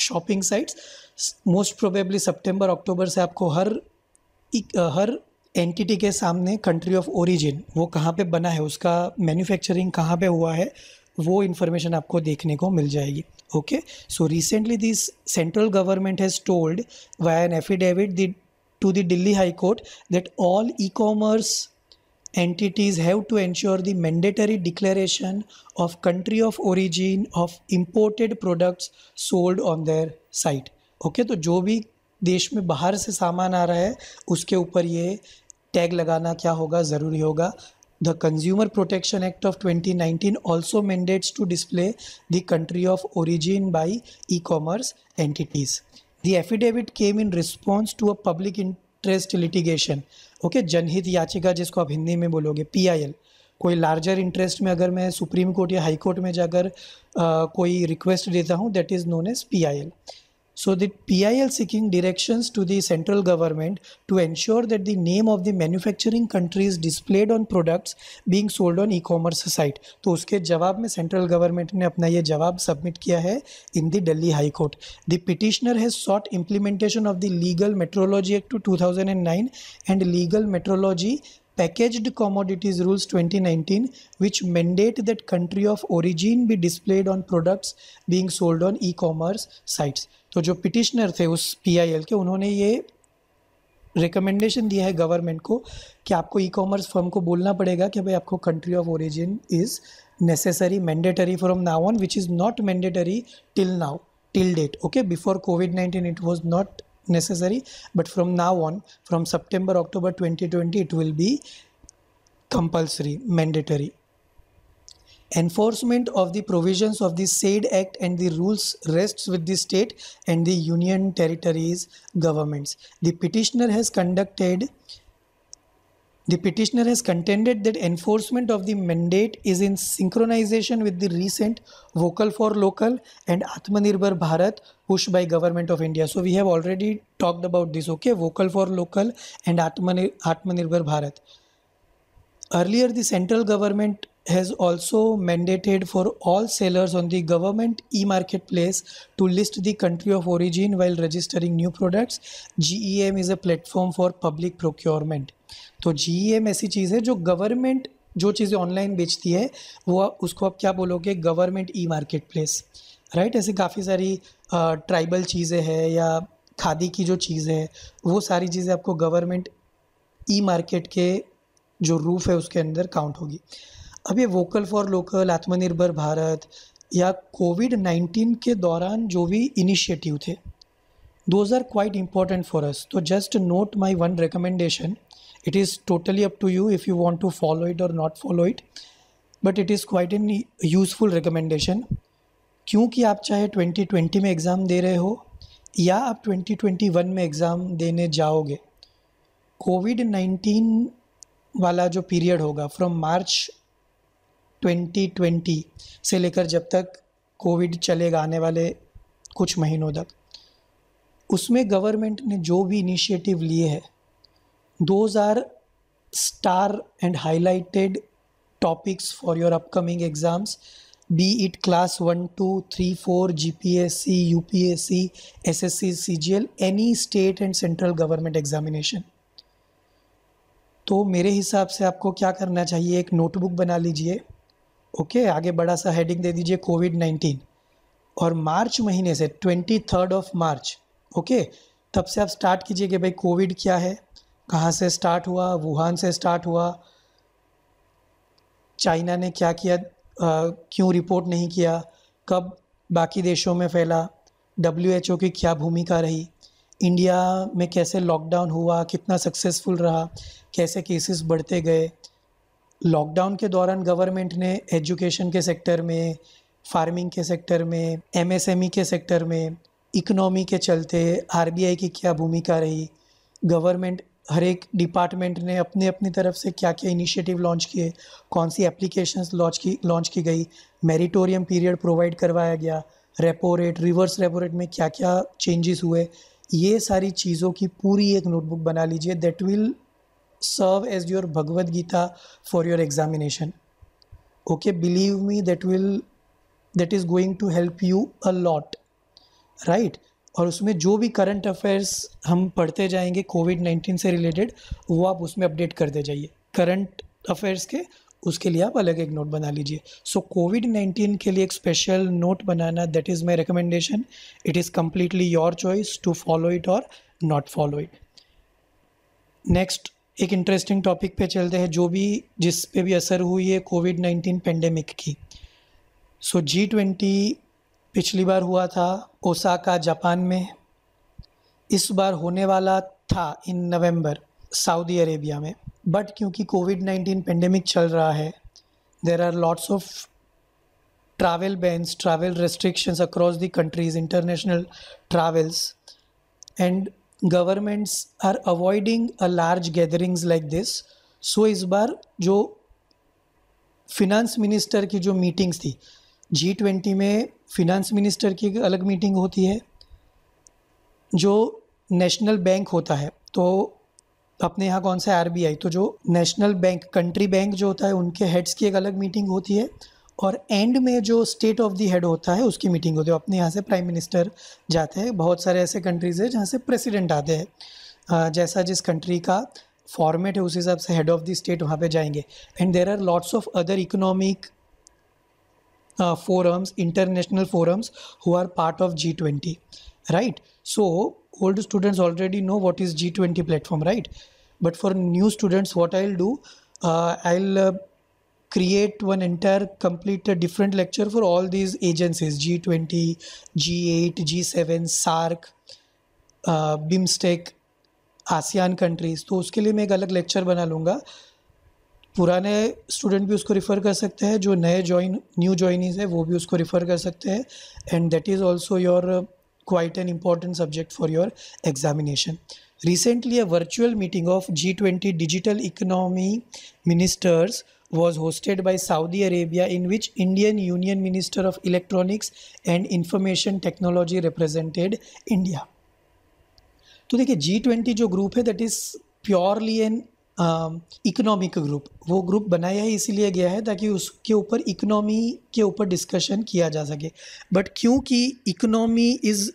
Speaker 1: shopping sites most probably सितंबर अक्टूबर से आपको हर uh, हर एंटिटी के सामने कंट्री ऑफ ओरिजिन वो कहाँ पे बना है उसका मैन्युफैक्चरिंग कहाँ पे हुआ है वो इन्फॉर्मेशन आपको देखने को मिल जाएगी okay so recently this central government has told by an affidavit to the Delhi high court that all e commerce entities have to ensure the mandatory declaration of country of origin of imported products sold on their site okay तो जो भी देश में बाहर से सामान आ रहा है उसके ऊपर ये टैग लगाना क्या होगा ज़रूरी होगा the consumer protection act of 2019 also mandates to display the country of origin by e commerce entities the affidavit came in response to a public interest litigation okay जनहित याचिका जिसको आप हिंदी में बोलोगे पी आई एल कोई larger interest में अगर मैं सुप्रीम कोर्ट या हाई कोर्ट में जाकर uh, कोई रिक्वेस्ट देता हूँ that is known as P I L So the PIL seeking directions to the central government to ensure that the name of the manufacturing country is displayed on products being sold on e-commerce site. तो उसके जवाब में central government ने अपना ये जवाब submit किया है in the Delhi high court the petitioner has sought implementation of the legal metrology act to 2009 and legal metrology Packaged Commodities Rules 2019, which mandate that country of origin be displayed on products being sold on e-commerce sites. तो जो petitioner थे उस PIL के उन्होंने ये recommendation दिया है government को कि आपको ई कॉमर्स फर्म को बोलना पड़ेगा कि भाई आपको country of origin is necessary mandatory from now on which is not mandatory till now till date okay before COVID nineteen it was not necessary but from now on from september october 2020 it will be compulsory mandatory enforcement of the provisions of the said act and the rules rests with the state and the union territories governments the petitioner has conducted the petitioner has contended that enforcement of the mandate is in synchronization with the recent Vocal for Local and Atmanirbhar Bharat push by Government of India. So we have already talked about this, okay? Vocal for Local and Atmanir- Atmanirbhar Bharat. Earlier, the central government has also mandated for all sellers on the government e-marketplace to list the country of origin while registering new products. GEM is a platform for public procurement. तो G M e ऐसी चीज़ है जो government जो चीज़ें online बेचती है वो उसको आप क्या बोलोगे government e market place right ऐसे काफ़ी सारी ट्राइबल चीज़ें हैं या खादी की जो चीज़ है वो सारी चीज़ें आपको गवर्नमेंट ई मार्केट के जो रूफ है उसके अंदर काउंट होगी अब ये वोकल फॉर लोकल आत्मनिर्भर भारत या कोविड नाइन्टीन के दौरान जो भी इनिशिएटिव थे those are quite important for us तो just note my one recommendation it is totally up to you if you want to follow it or not follow it but it is quite an useful recommendation क्योंकि आप चाहे 2020 में exam दे रहे हो या आप 2021 में एग्ज़ाम देने जाओगे कोविड 19 वाला जो पीरियड होगा फ्रॉम मार्च 2020 से लेकर जब तक कोविड चलेगा आने वाले कुछ महीनों तक उसमें गवर्नमेंट ने जो भी इनिशिएटिव लिए हैं those are star and highlighted topics for your upcoming exams be it class 1 2 3 4 gpsc upsc ssc cgl any state and central government examination तो मेरे हिसाब से आपको क्या करना चाहिए एक नोटबुक बना लीजिए ओके आगे बड़ा सा हेडिंग दे दीजिए कोविड नाइन्टीन और मार्च महीने से twenty third of March okay तब से आप स्टार्ट कीजिए कि भाई कोविड क्या है कहाँ से स्टार्ट हुआ वुहान से स्टार्ट हुआ चाइना ने क्या किया क्यों रिपोर्ट नहीं किया कब बाकी देशों में फैला डब्ल्यू एच ओ की क्या भूमिका रही इंडिया में कैसे लॉकडाउन हुआ कितना सक्सेसफुल रहा कैसे केसेस बढ़ते गए लॉकडाउन के दौरान गवर्नमेंट ने एजुकेशन के सेक्टर में फार्मिंग के सेक्टर में एमएसएमई e के सेक्टर में इकोनॉमी के चलते आरबीआई की क्या भूमिका रही गवर्नमेंट हर एक डिपार्टमेंट ने अपने अपनी तरफ से क्या क्या इनिशिएटिव लॉन्च किए कौन सी एप्लीकेशंस लॉन्च की लॉन्च की गई मेरिटोरियम पीरियड प्रोवाइड करवाया गया repo rate reverse repo rate में क्या क्या चेंजेस हुए ये सारी चीज़ों की पूरी एक नोटबुक बना लीजिए that will serve as your Bhagavad Gita for your examination okay believe me that will that is going to help you a lot right और उसमें जो भी करंट अफेयर्स हम पढ़ते जाएंगे कोविड नाइन्टीन से रिलेटेड वो आप उसमें अपडेट करते जाइए करंट अफेयर्स के उसके लिए आप अलग एक नोट बना लीजिए सो कोविड नाइन्टीन के लिए एक स्पेशल नोट बनाना that is my recommendation it is completely your choice to follow it और नॉट फॉलो इट नेक्स्ट एक इंटरेस्टिंग टॉपिक पे चलते हैं जो भी जिस पे भी असर हुई है कोविड नाइन्टीन पेंडेमिक की सो जी ट्वेंटी पिछली बार हुआ था ओसाका जापान में इस बार होने वाला था इन नवंबर सऊदी अरेबिया में बट क्योंकि कोविड नाइन्टीन पेंडेमिक चल रहा है there are lots of travel bans travel restrictions across the countries international travels and governments are avoiding a large gatherings like this so इस बार जो finance minister की जो मीटिंग्स थी जी ट्वेंटी में फिनांस मिनिस्टर की एक अलग मीटिंग होती है जो नेशनल बैंक होता है तो अपने यहाँ कौन सा आर तो जो नेशनल बैंक कंट्री बैंक जो होता है उनके हेड्स की एक अलग मीटिंग होती है और एंड में जो स्टेट ऑफ द हेड होता है उसकी मीटिंग होती है अपने यहाँ से प्राइम मिनिस्टर जाते हैं बहुत सारे ऐसे कंट्रीज़ हैं जहाँ से प्रेसिडेंट आते हैं जैसा जिस कंट्री का फॉर्मेट है उस हिसाब से हेड ऑफ़ द स्टेट वहाँ पे जाएंगे and there are lots of other economic forums, international forums who are part of G20, right? So old students already know what is G20 platform, right? But for new students, what I'll do, uh, I'll uh, create one entire complete uh, different lecture for all these agencies G20, G8, G7, SARC, uh, BIMSTEC, asean countries so uske liye main ek alag lecture bana lunga uh, पुराने student भी उसको refer कर सकते हैं जो नए join new जॉइनिज है वो भी उसको रिफ़र कर सकते हैं and that is also your quite an important subject for your examination recently a virtual meeting of G twenty digital economy ministers was hosted by Saudi Arabia in which Indian union minister of electronics and information technology represented India तो देखिए G twenty जो group है that is purely an economy का group वो group बनाया ही इसीलिए गया है ताकि उसके ऊपर इकोनॉमी के ऊपर डिस्कशन किया जा सके बट क्योंकि economy is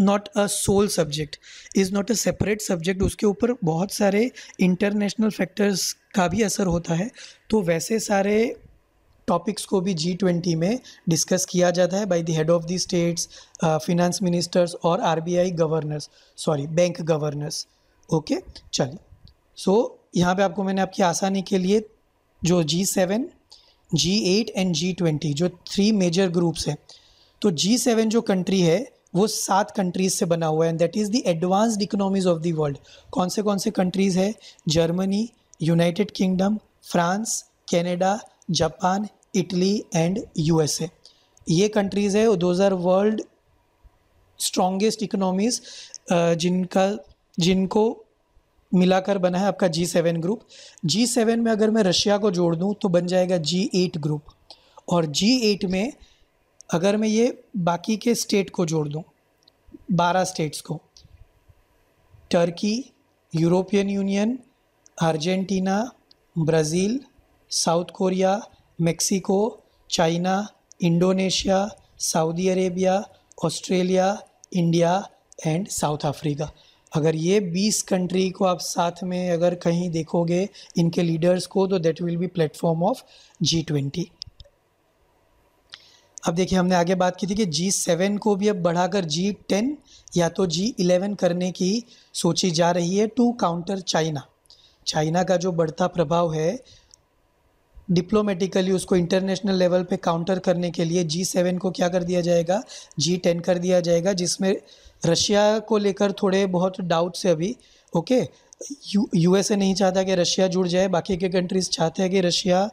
Speaker 1: not a sole subject is not a separate subject उसके ऊपर बहुत सारे इंटरनेशनल फैक्टर्स का भी असर होता है तो वैसे सारे टॉपिक्स को भी जी ट्वेंटी में डिस्कस किया जाता है by the head of the states finance ministers और R B I governors sorry bank governors okay चलिए सो यहाँ पे आपको मैंने आपकी आसानी के लिए जो G seven G eight and G twenty जो थ्री मेजर ग्रुप्स हैं तो जी सेवन जो कंट्री है वो सात कंट्रीज से बना हुआ है and that is the advanced economies of the world कौन से कौन से कंट्रीज़ है Germany United Kingdom France Canada Japan Italy and you ये कंट्रीज़ है those are world strongest economies जिनका जिनको मिलाकर बना है आपका G seven group G seven में अगर मैं रशिया को जोड़ दूँ तो बन जाएगा जी एट ग्रुप और जी एट में अगर मैं ये बाकी के स्टेट को जोड़ दूँ बारह स्टेट्स को Turkey European Union Argentina Brazil South Korea Mexico China Indonesia Saudi Arabia Australia India and South Africa अगर ये 20 कंट्री को आप साथ में अगर कहीं देखोगे इनके लीडर्स को तो that will be platform of G twenty अब देखिए हमने आगे बात की थी कि जी सेवन को भी अब बढ़ाकर जी टेन या तो जी इलेवन करने की सोची जा रही है टू काउंटर चाइना चाइना का जो बढ़ता प्रभाव है डिप्लोमेटिकली उसको इंटरनेशनल लेवल पे काउंटर करने के लिए जी सेवन को क्या कर दिया जाएगा जी टेन कर दिया जाएगा जिसमें रशिया को लेकर थोड़े बहुत डाउट्स है अभी ओके यू यूएसए नहीं चाहता कि रशिया जुड़ जाए बाकी के कंट्रीज़ चाहते हैं कि रशिया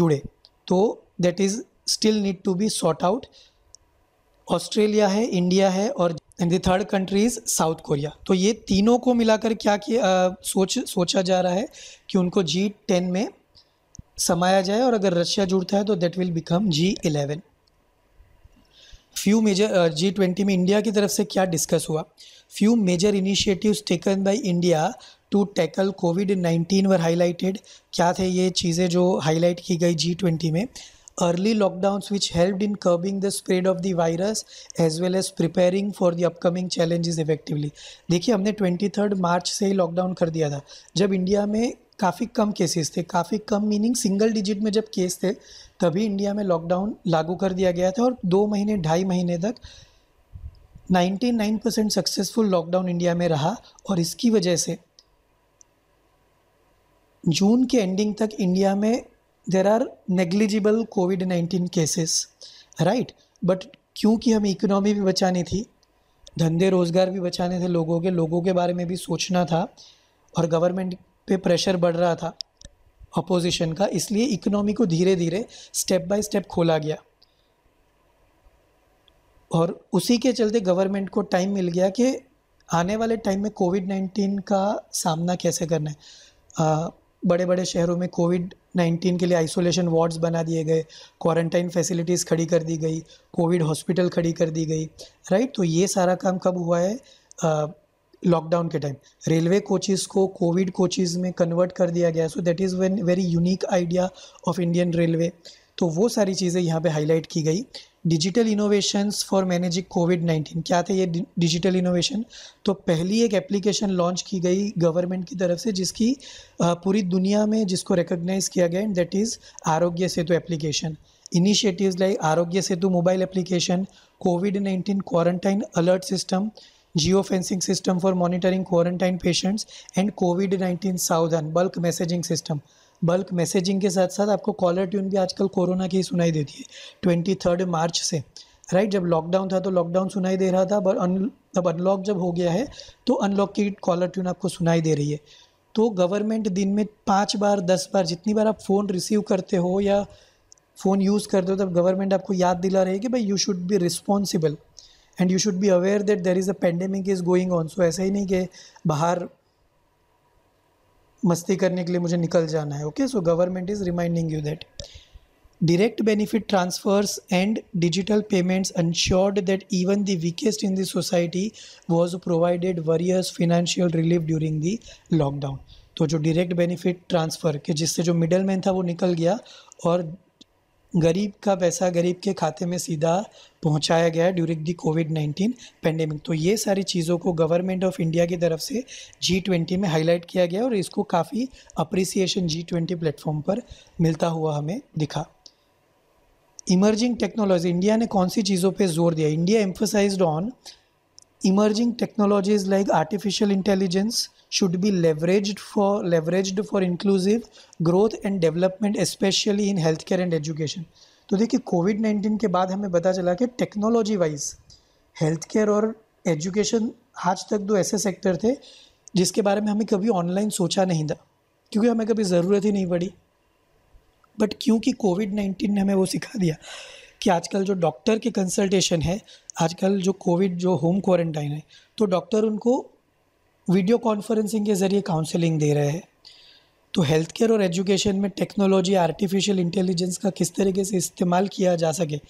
Speaker 1: जुड़े तो that is still need to be sort out Australia है इंडिया है और and the third countries South Korea तो ये तीनों को मिलाकर क्या किया सोच सोचा जा रहा है कि उनको जी टेन में समाया जाए और अगर रशिया जुड़ता है तो that will become G eleven few major G twenty में इंडिया की तरफ से क्या डिस्कस हुआ few major initiatives taken by India to tackle COVID nineteen were highlighted क्या थे ये चीज़ें जो हाईलाइट की गई जी ट्वेंटी में early lockdown which help in curbing the spread of the virus as well as preparing for the upcoming challenges effectively देखिए हमने ट्वेंटी थर्ड मार्च से ही लॉकडाउन कर दिया था जब इंडिया में काफ़ी कम केसेस थे काफ़ी कम मीनिंग सिंगल डिजिट में जब केस थे तभी इंडिया में लॉकडाउन लागू कर दिया गया था और दो महीने ढाई महीने तक 99 परसेंट सक्सेसफुल लॉकडाउन इंडिया में रहा और इसकी वजह से जून के एंडिंग तक इंडिया में there are negligible COVID 19 cases right but क्योंकि हमें इकोनॉमी भी बचानी थी धंधे रोज़गार भी बचाने थे लोगों के लोगों के बारे में भी सोचना था और गवर्नमेंट पे प्रेशर बढ़ रहा था अपोजिशन का इसलिए इकोनॉमी को धीरे धीरे स्टेप बाय स्टेप खोला गया और उसी के चलते गवर्नमेंट को टाइम मिल गया कि आने वाले टाइम में कोविड नाइन्टीन का सामना कैसे करना है आ, बड़े बड़े शहरों में कोविड नाइन्टीन के लिए आइसोलेशन वार्ड्स बना दिए गए क्वारंटाइन फैसिलिटीज़ खड़ी कर दी गई कोविड हॉस्पिटल खड़ी कर दी गई राइट तो ये सारा काम कब हुआ है लॉकडाउन के टाइम रेलवे कोचेस को कोविड कोचेस में कन्वर्ट कर दिया गया so that is one very unique idea of Indian railway तो वो सारी चीज़ें यहाँ पे हाईलाइट की गई digital innovations for managing COVID nineteen क्या थे ये डिजिटल इनोवेशन तो पहली एक एप्लीकेशन लॉन्च की गई गवर्नमेंट की तरफ से जिसकी पूरी दुनिया में जिसको रिकोगनाइज़ किया गया एंड दैट इज़ आरोग्य सेतु application initiatives like Aarogya Setu mobile application COVID nineteen quarantine alert system geo fencing system for monitoring quarantine patients and COVID nineteen Savdhan bulk messaging system bulk messaging के साथ साथ आपको कॉलर ट्यून भी आजकल corona की सुनाई देती है ट्वेंटी थर्ड मार्च से राइट जब लॉकडाउन था तो लॉकडाउन सुनाई दे रहा था बट अन अब अनलॉक जब हो गया है तो अनलॉक की कॉलर ट्यून आपको सुनाई दे रही है तो गवर्नमेंट दिन में पाँच बार दस बार जितनी बार आप फ़ोन रिसीव करते हो या फ़ोन यूज़ करते हो तब गवर्नमेंट आपको याद दिला रही है कि भाई you should be responsible and you should be aware that there is a pandemic is going on so ऐसा ही नहीं कि बाहर मस्ती करने के लिए मुझे निकल जाना है okay so government is reminding you that direct benefit transfers and digital payments ensured that even the weakest in the society was provided various financial relief during the lockdown तो जो डिरेक्ट बेनिफिट ट्रांसफ़र के जिससे जो middle man था वो निकल गया और गरीब का पैसा गरीब के खाते में सीधा पहुंचाया गया है during the COVID nineteen pandemic तो ये सारी चीज़ों को गवर्नमेंट ऑफ इंडिया की तरफ से जी ट्वेंटी में हाईलाइट किया गया और इसको काफ़ी अप्रिसिएशन जी ट्वेंटी प्लेटफॉर्म पर मिलता हुआ हमें दिखा इमर्जिंग टेक्नोलॉजी इंडिया ने कौन सी चीज़ों पर जोर दिया India emphasised on emerging technologies like artificial intelligence should be leveraged for leveraged for inclusive growth and development especially in healthcare and education तो देखिए कोविड नाइन्टीन के बाद हमें पता चला कि टेक्नोलॉजी वाइज हेल्थ केयर और एजुकेशन आज तक दो ऐसे सेक्टर थे जिसके बारे में हमें कभी ऑनलाइन सोचा नहीं था क्योंकि हमें कभी ज़रूरत ही नहीं पड़ी बट क्योंकि कोविड नाइन्टीन ने हमें वो सिखा दिया कि आजकल जो डॉक्टर के कंसल्टेशन है आजकल जो कोविड जो होम क्वारंटाइन है तो डॉक्टर उनको वीडियो कॉन्फ्रेंसिंग के ज़रिए काउंसलिंग दे रहे हैं तो हेल्थ केयर और एजुकेशन में टेक्नोलॉजी आर्टिफिशियल इंटेलिजेंस का किस तरीके से इस्तेमाल किया जा सके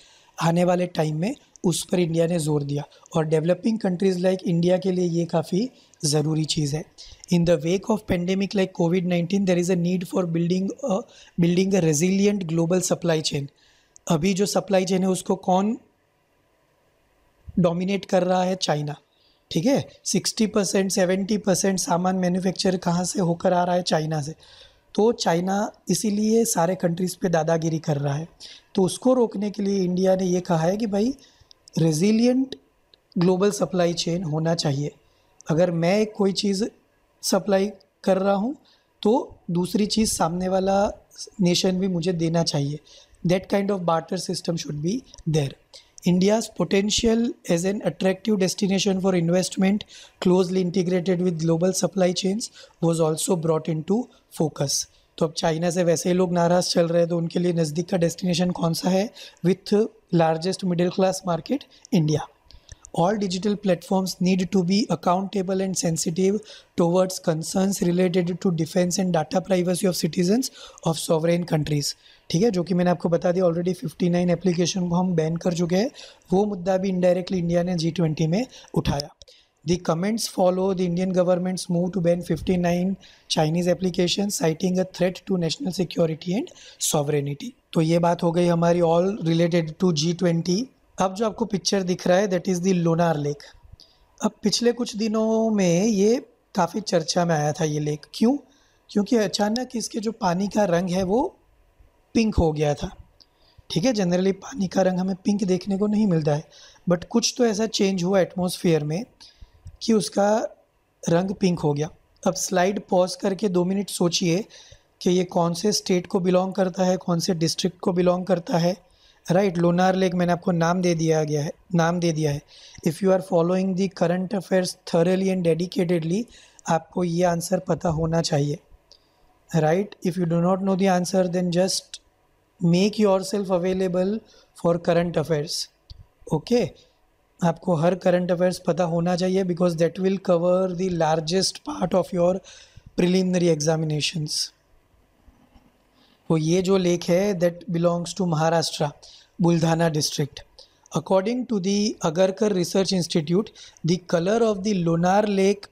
Speaker 1: आने वाले टाइम में उस पर इंडिया ने जोर दिया और डेवलपिंग कंट्रीज़ लाइक इंडिया के लिए ये काफ़ी ज़रूरी चीज़ है in the wake of pandemic like COVID nineteen there is a need for building building a resilient global supply chain अभी जो सप्लाई चेन है उसको कौन डोमिनेट कर रहा है चाइना ठीक है सिक्सटी परसेंट सेवेंटी परसेंट सामान मैन्युफैक्चर कहाँ से होकर आ रहा है चाइना से तो चाइना इसीलिए सारे कंट्रीज़ पे दादागिरी कर रहा है तो उसको रोकने के लिए इंडिया ने ये कहा है कि भाई रेजिलियंट ग्लोबल सप्लाई चेन होना चाहिए अगर मैं कोई चीज़ सप्लाई कर रहा हूँ तो दूसरी चीज़ सामने वाला नेशन भी मुझे देना चाहिए that kind of barter system should be there India's potential as an attractive destination for investment, closely integrated with global supply chains, was also brought into focus. तो अब चाइना से वैसे ही लोग नाराज चल रहे हैं तो उनके लिए नज़दीक का डेस्टिनेशन कौन है with largest middle class market India all digital platforms need to be accountable and sensitive towards concerns related to defense and data privacy of citizens of sovereign countries ठीक है जो कि मैंने आपको बता दिया ऑलरेडी 59 एप्लीकेशन को हम बैन कर चुके हैं वो मुद्दा भी इनडायरेक्टली इंडिया ने जी ट्वेंटी में उठाया the comments follow the Indian government's move to ban 59 Chinese application citing a threat to national security and sovereignty तो ये बात हो गई हमारी all related to G twenty अब जो आपको पिक्चर दिख रहा है that is the Lonar lake अब पिछले कुछ दिनों में ये काफ़ी चर्चा में आया था ये लेक क्यों क्योंकि अचानक इसके जो पानी का रंग है वो पिंक हो गया था ठीक है जनरली पानी का रंग हमें पिंक देखने को नहीं मिलता है बट कुछ तो ऐसा चेंज हुआ एटमोसफियर में कि उसका रंग पिंक हो गया अब स्लाइड पॉज करके दो मिनट सोचिए कि ये कौन से स्टेट को बिलोंग करता है कौन से डिस्ट्रिक्ट को बिलोंग करता है राइट लोनार लेक मैंने आपको नाम दे दिया गया है नाम दे दिया है if you are following the current affairs thoroughly and dedicatedly आपको ये आंसर पता होना चाहिए right if you do not know the answer then just make yourself available for current affairs okay आपको हर करंट अफेयर्स पता होना चाहिए because that will cover the largest part of your preliminary examinations तो ये जो lake है that belongs to Maharashtra Buldhana district according to the Agarkar research institute the colour of the Lonar lake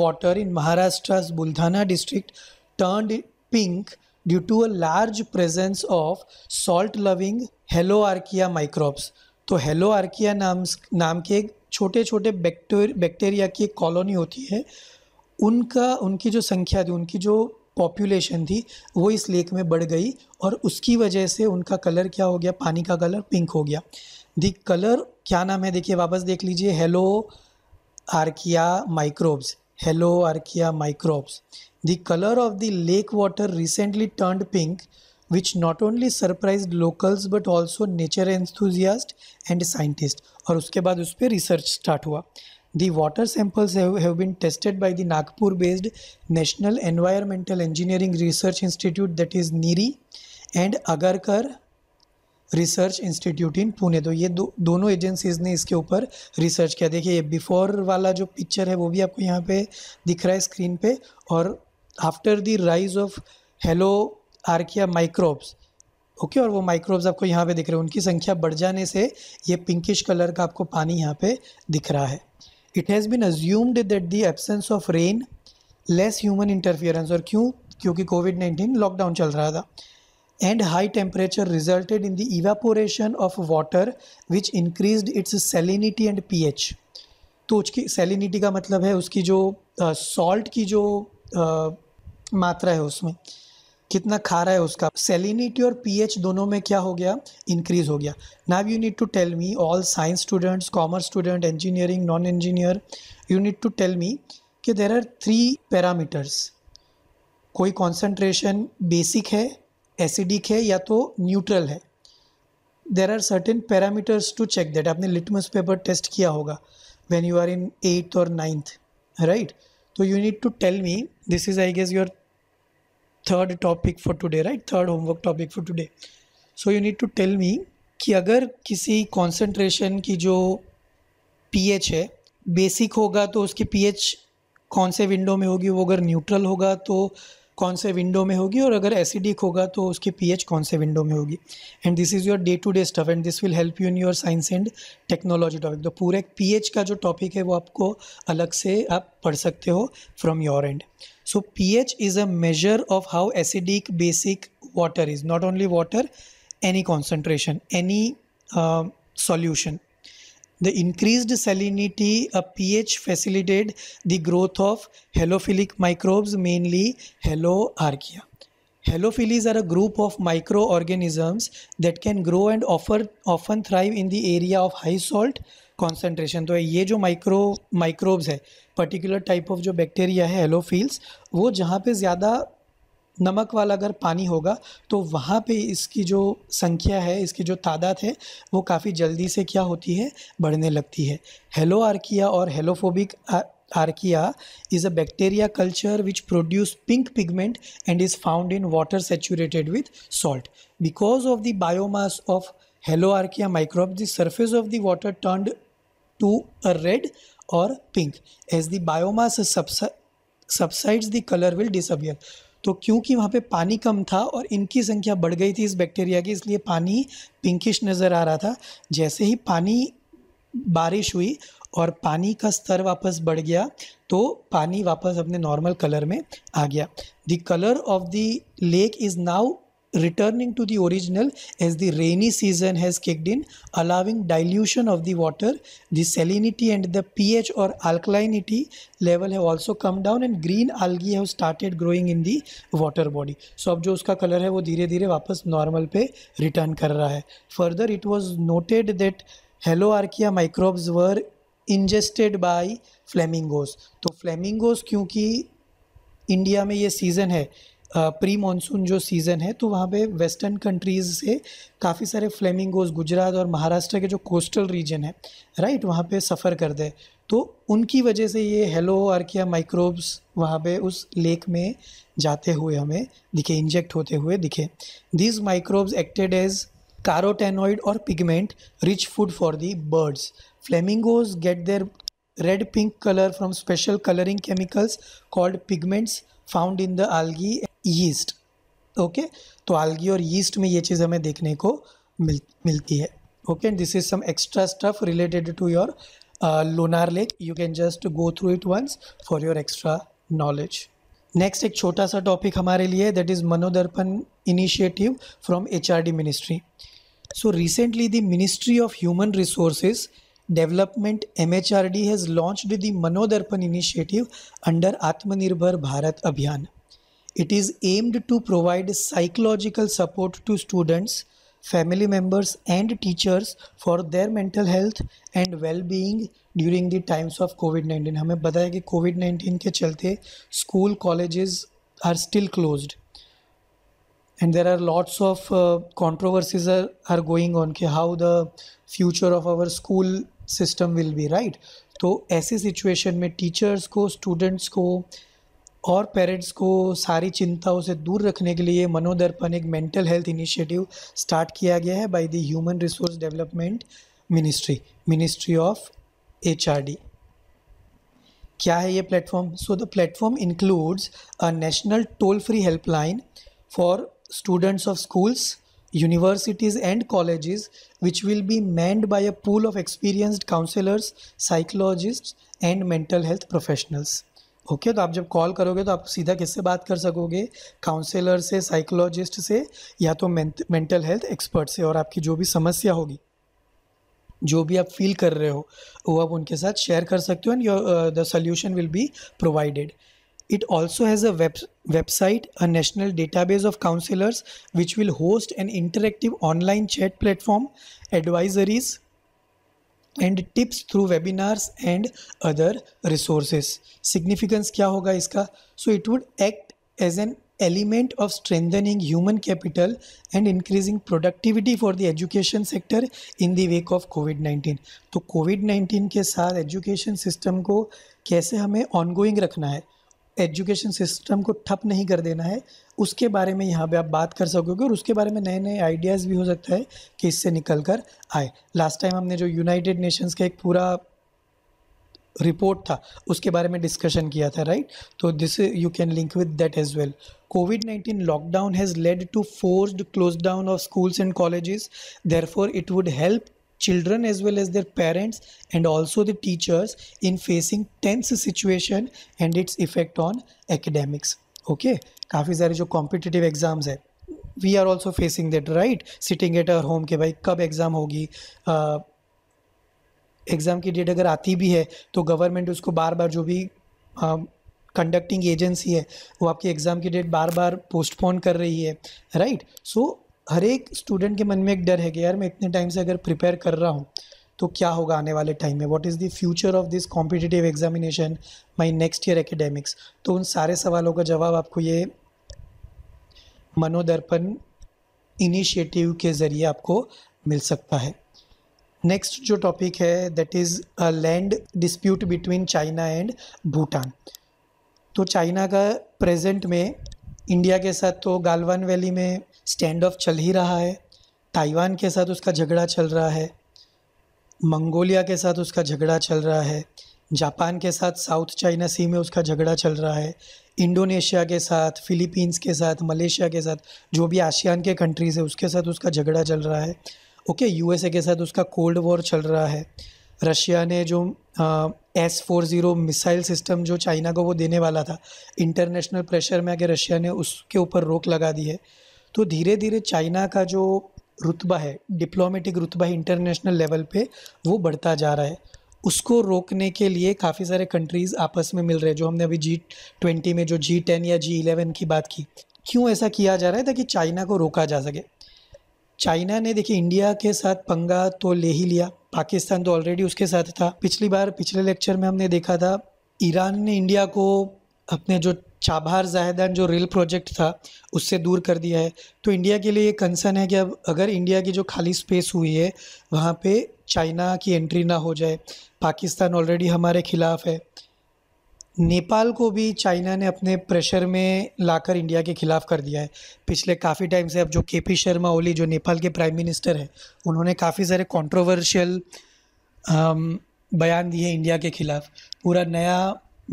Speaker 1: water in Maharashtra Buldhana district turned pink due to a large presence of salt loving archaea microbes तो archaea नाम नाम के छोटे छोटे bacteria की एक colony होती है उनका उनकी जो संख्या थी उनकी जो पॉपुलेशन थी वो इस लेक में बढ़ गई और उसकी वजह से उनका कलर क्या हो गया पानी का कलर पिंक हो गया दी कलर क्या नाम है देखिए वापस देख लीजिए halo archaea microbes halo archaea microbes The color of the lake water recently turned pink, which not only surprised locals but also nature enthusiast and scientist aur uske baad us pe research start hua The water samples have, have been tested by the Nagpur based National Environmental Engineering Research Institute, that is NIRI, and Agarkar research institute in Pune तो ये दो दोनों agencies ने इसके ऊपर research किया देखिए ये बिफोर वाला जो पिक्चर है वो भी आपको यहाँ पे दिख रहा है स्क्रीन पे और after the rise of halo archaea microbes okay और वो माइक्रोब्स आपको यहाँ पे दिख रहे हैं उनकी संख्या बढ़ जाने से ये पिंकिश कलर का आपको पानी यहाँ पे दिख रहा है it has been assumed that the absence of rain less human interference और क्यों क्योंकि कोविड नाइन्टीन लॉकडाउन चल रहा था and high temperature resulted in the the of water which increase its salinity and P H तो उसकी salinity का मतलब है उसकी जो सॉल्ट uh, की जो uh, मात्रा है उसमें कितना खा रहा है उसका सेलिनिटी और पीएच दोनों में क्या हो गया इंक्रीज हो गया now you need to tell me all science students commerce student engineering non engineer you need to tell me कि देर आर थ्री पैरामीटर्स कोई कॉन्सेंट्रेशन बेसिक है एसिडिक है या तो न्यूट्रल है there are certain parameters to check that आपने litmus paper test किया होगा when you are in eighth और नाइन्थ राइट तो you need to tell me this is I guess your third topic for today right third homework topic for today so you need to tell me कि अगर किसी concentration की जो pH है basic होगा तो उसकी पीएच कौन से विंडो में होगी वो अगर न्यूट्रल होगा तो कौन से विंडो में होगी और अगर एसिडिक होगा तो उसकी पीएच कौन से विंडो में होगी and this is your day to day stuff and this will help you in your science and technology topic तो पूरे पीएच का जो टॉपिक है वो आपको अलग से आप पढ़ सकते हो from your and So pH is a measure of how acidic basic water is. Not only water, any concentration, any uh, solution. The increased salinity, a pH facilitated the growth of halophilic microbes, mainly Heloarchaea. Halophiles are a group of microorganisms that can grow and offer, often thrive in the area of high salt concentration. So, ये जो micro microbes है particular type of जो bacteria है halophiles वो जहाँ पे ज़्यादा नमक वाला अगर पानी होगा तो वहाँ पे इसकी जो संख्या है इसकी जो तादाद है वो काफ़ी जल्दी से क्या होती है बढ़ने लगती है हेलो आर्किया और halophobic archaea is a bacteria culture which produce pink pigment and is found in water saturated with salt because of the biomass of halo archaea microbe the surface of the water turned to a red और pink as the biomass subsides, the colour will disappear तो क्योंकि वहाँ पे पानी कम था और इनकी संख्या बढ़ गई थी इस बैक्टीरिया की इसलिए पानी पिंकिश नज़र आ रहा था जैसे ही पानी बारिश हुई और पानी का स्तर वापस बढ़ गया तो पानी वापस अपने नॉर्मल कलर में आ गया the colour of the lake is now returning to the original as the rainy season has kicked in allowing dilution of the water the salinity and the ph or alkalinity level have also come down and green algae have started growing in the water body so ab jo uska color hai wo dheere dheere wapas normal pe return kar raha hai further it was noted that hello archaea microbes were ingested by flamingos तो flamingos kyunki india mein ye season hai pre monsoon जो season है तो वहाँ पे western countries से काफ़ी सारे flamingos Gujarat और महाराष्ट्र के जो कोस्टल रीजन है राइट वहाँ पे सफ़र कर दे तो उनकी वजह से ये हेलो आर्किया माइक्रोब्स वहाँ पे उस लेक में जाते हुए हमें दिखे इंजेक्ट होते हुए दिखे these microbes acted as carotenoid और pigment rich food for the birds flamingos get their red pink colour from special colouring chemicals called pigments found in the algae yeast okay तो आलगी और east में ये चीज़ हमें देखने को मिल मिलती है okay this is some extra stuff related to your Lonar lake you can just go through it once for your extra knowledge next एक छोटा सा टॉपिक हमारे लिए that is Manodarpan initiative from H R D ministry so recently the ministry of human resources Development MHRD has launched the Manodarpan initiative under Atmanirbhar Bharat Abhiyan. It is aimed to provide psychological support to students, family members, and teachers for their mental health and well-being during the times of COVID nineteen हमें पता है कि COVID nineteen के चलते school colleges are still closed and there are lots of controversies are going on कि how the future of our school system will be right तो ऐसी situation में टीचर्स को स्टूडेंट्स को और पेरेंट्स को सारी चिंताओं से दूर रखने के लिए मनोदर्पण एक मेंटल हेल्थ इनिशिएटिव स्टार्ट किया गया है by the human resource development ministry ministry of HRD क्या है ये platform so the platform includes a national toll free helpline for students of schools universities and colleges which will be manned by a pool of experienced counselors psychologists and mental health professionals okay okay, तो आप जब call करोगे तो आप सीधा किससे बात कर सकोगे काउंसलर से साइकोलॉजिस्ट से या तो मेंटल हेल्थ एक्सपर्ट से और आपकी जो भी समस्या होगी जो भी आप फील कर रहे हो वो आप उनके साथ शेयर कर सकते हो and your the solution will be provided It also has a web, website, a national database of counselors, which will host an interactive online chat platform, advisories, and tips through webinars and other resources significance क्या होगा इसका so it would act as an element of strengthening human capital and increasing productivity for the education sector in the wake of कोविड-19 तो कोविड-19 के साथ education system को कैसे हमें ऑनगोइंग रखना है एजुकेशन सिस्टम को ठप नहीं कर देना है उसके बारे में यहाँ पे आप बात कर सकोगे और उसके बारे में नए नए आइडियाज़ भी हो सकता है कि इससे निकल कर आए लास्ट टाइम हमने जो यूनाइटेड नेशंस का एक पूरा रिपोर्ट था उसके बारे में डिस्कशन किया था राइट तो this you can link with that as well COVID nineteen lockdown has led to forced close down of schools and colleges therefore it would help children as well as their parents and also the teachers in facing tense situation and its effect on academics okay काफ़ी सारे जो competitive exams है we are also facing that right sitting at our home के भाई कब exam होगी exam की date अगर आती भी है तो गवर्नमेंट उसको बार बार जो भी कंडक्टिंग uh, एजेंसी है वो आपकी एग्ज़ाम की डेट बार बार पोस्टपोन कर रही है राइट सो हर एक स्टूडेंट के मन में एक डर है कि यार मैं इतने टाइम से अगर प्रिपेयर कर रहा हूँ तो क्या होगा आने वाले टाइम में what is the future of this competitive examination my next year academics तो उन सारे सवालों का जवाब आपको ये मनोदर्पण इनिशिएटिव के ज़रिए आपको मिल सकता है नेक्स्ट जो टॉपिक है that is a land dispute between China and Bhutan तो चाइना का प्रेजेंट में इंडिया के साथ तो गालवान वैली में स्टैंड ऑफ चल ही रहा है ताइवान के साथ उसका झगड़ा चल रहा है मंगोलिया के साथ उसका झगड़ा चल रहा है जापान के साथ साउथ चाइना सी में उसका झगड़ा चल रहा है इंडोनेशिया के साथ फिलीपींस के साथ मलेशिया के साथ जो भी आसियान के कंट्रीज़ है उसके साथ उसका झगड़ा चल रहा है ओके यूएसए के साथ उसका कोल्ड वॉर चल रहा है रशिया ने जो S four zero missile system जो चाइना को वो देने वाला था इंटरनेशनल प्रेशर में आके रशिया ने उसके ऊपर रोक लगा दी है तो धीरे धीरे चाइना का जो रुतबा है डिप्लोमेटिक रुतबा है इंटरनेशनल लेवल पे वो बढ़ता जा रहा है उसको रोकने के लिए काफ़ी सारे कंट्रीज़ आपस में मिल रहे हैं जो हमने अभी जी ट्वेंटी में जो जी टेन या जी इलेवन की बात की क्यों ऐसा किया जा रहा है ताकि चाइना को रोका जा सके चाइना ने देखिए इंडिया के साथ पंगा तो ले ही लिया पाकिस्तान तो ऑलरेडी उसके साथ था पिछली बार पिछले लेक्चर में हमने देखा था ईरान ने इंडिया को अपने जो चाबहार जाहेदान जो रेल प्रोजेक्ट था उससे दूर कर दिया है तो इंडिया के लिए ये कंसर्न है कि अब अगर इंडिया की जो खाली स्पेस हुई है वहाँ पे चाइना की एंट्री ना हो जाए पाकिस्तान ऑलरेडी हमारे खिलाफ है नेपाल को भी चाइना ने अपने प्रेशर में लाकर इंडिया के खिलाफ कर दिया है पिछले काफ़ी टाइम से अब जो के पी शर्मा ओली जो नेपाल के प्राइम मिनिस्टर हैं उन्होंने काफ़ी सारे कॉन्ट्रोवर्शियल बयान दिए इंडिया के खिलाफ पूरा नया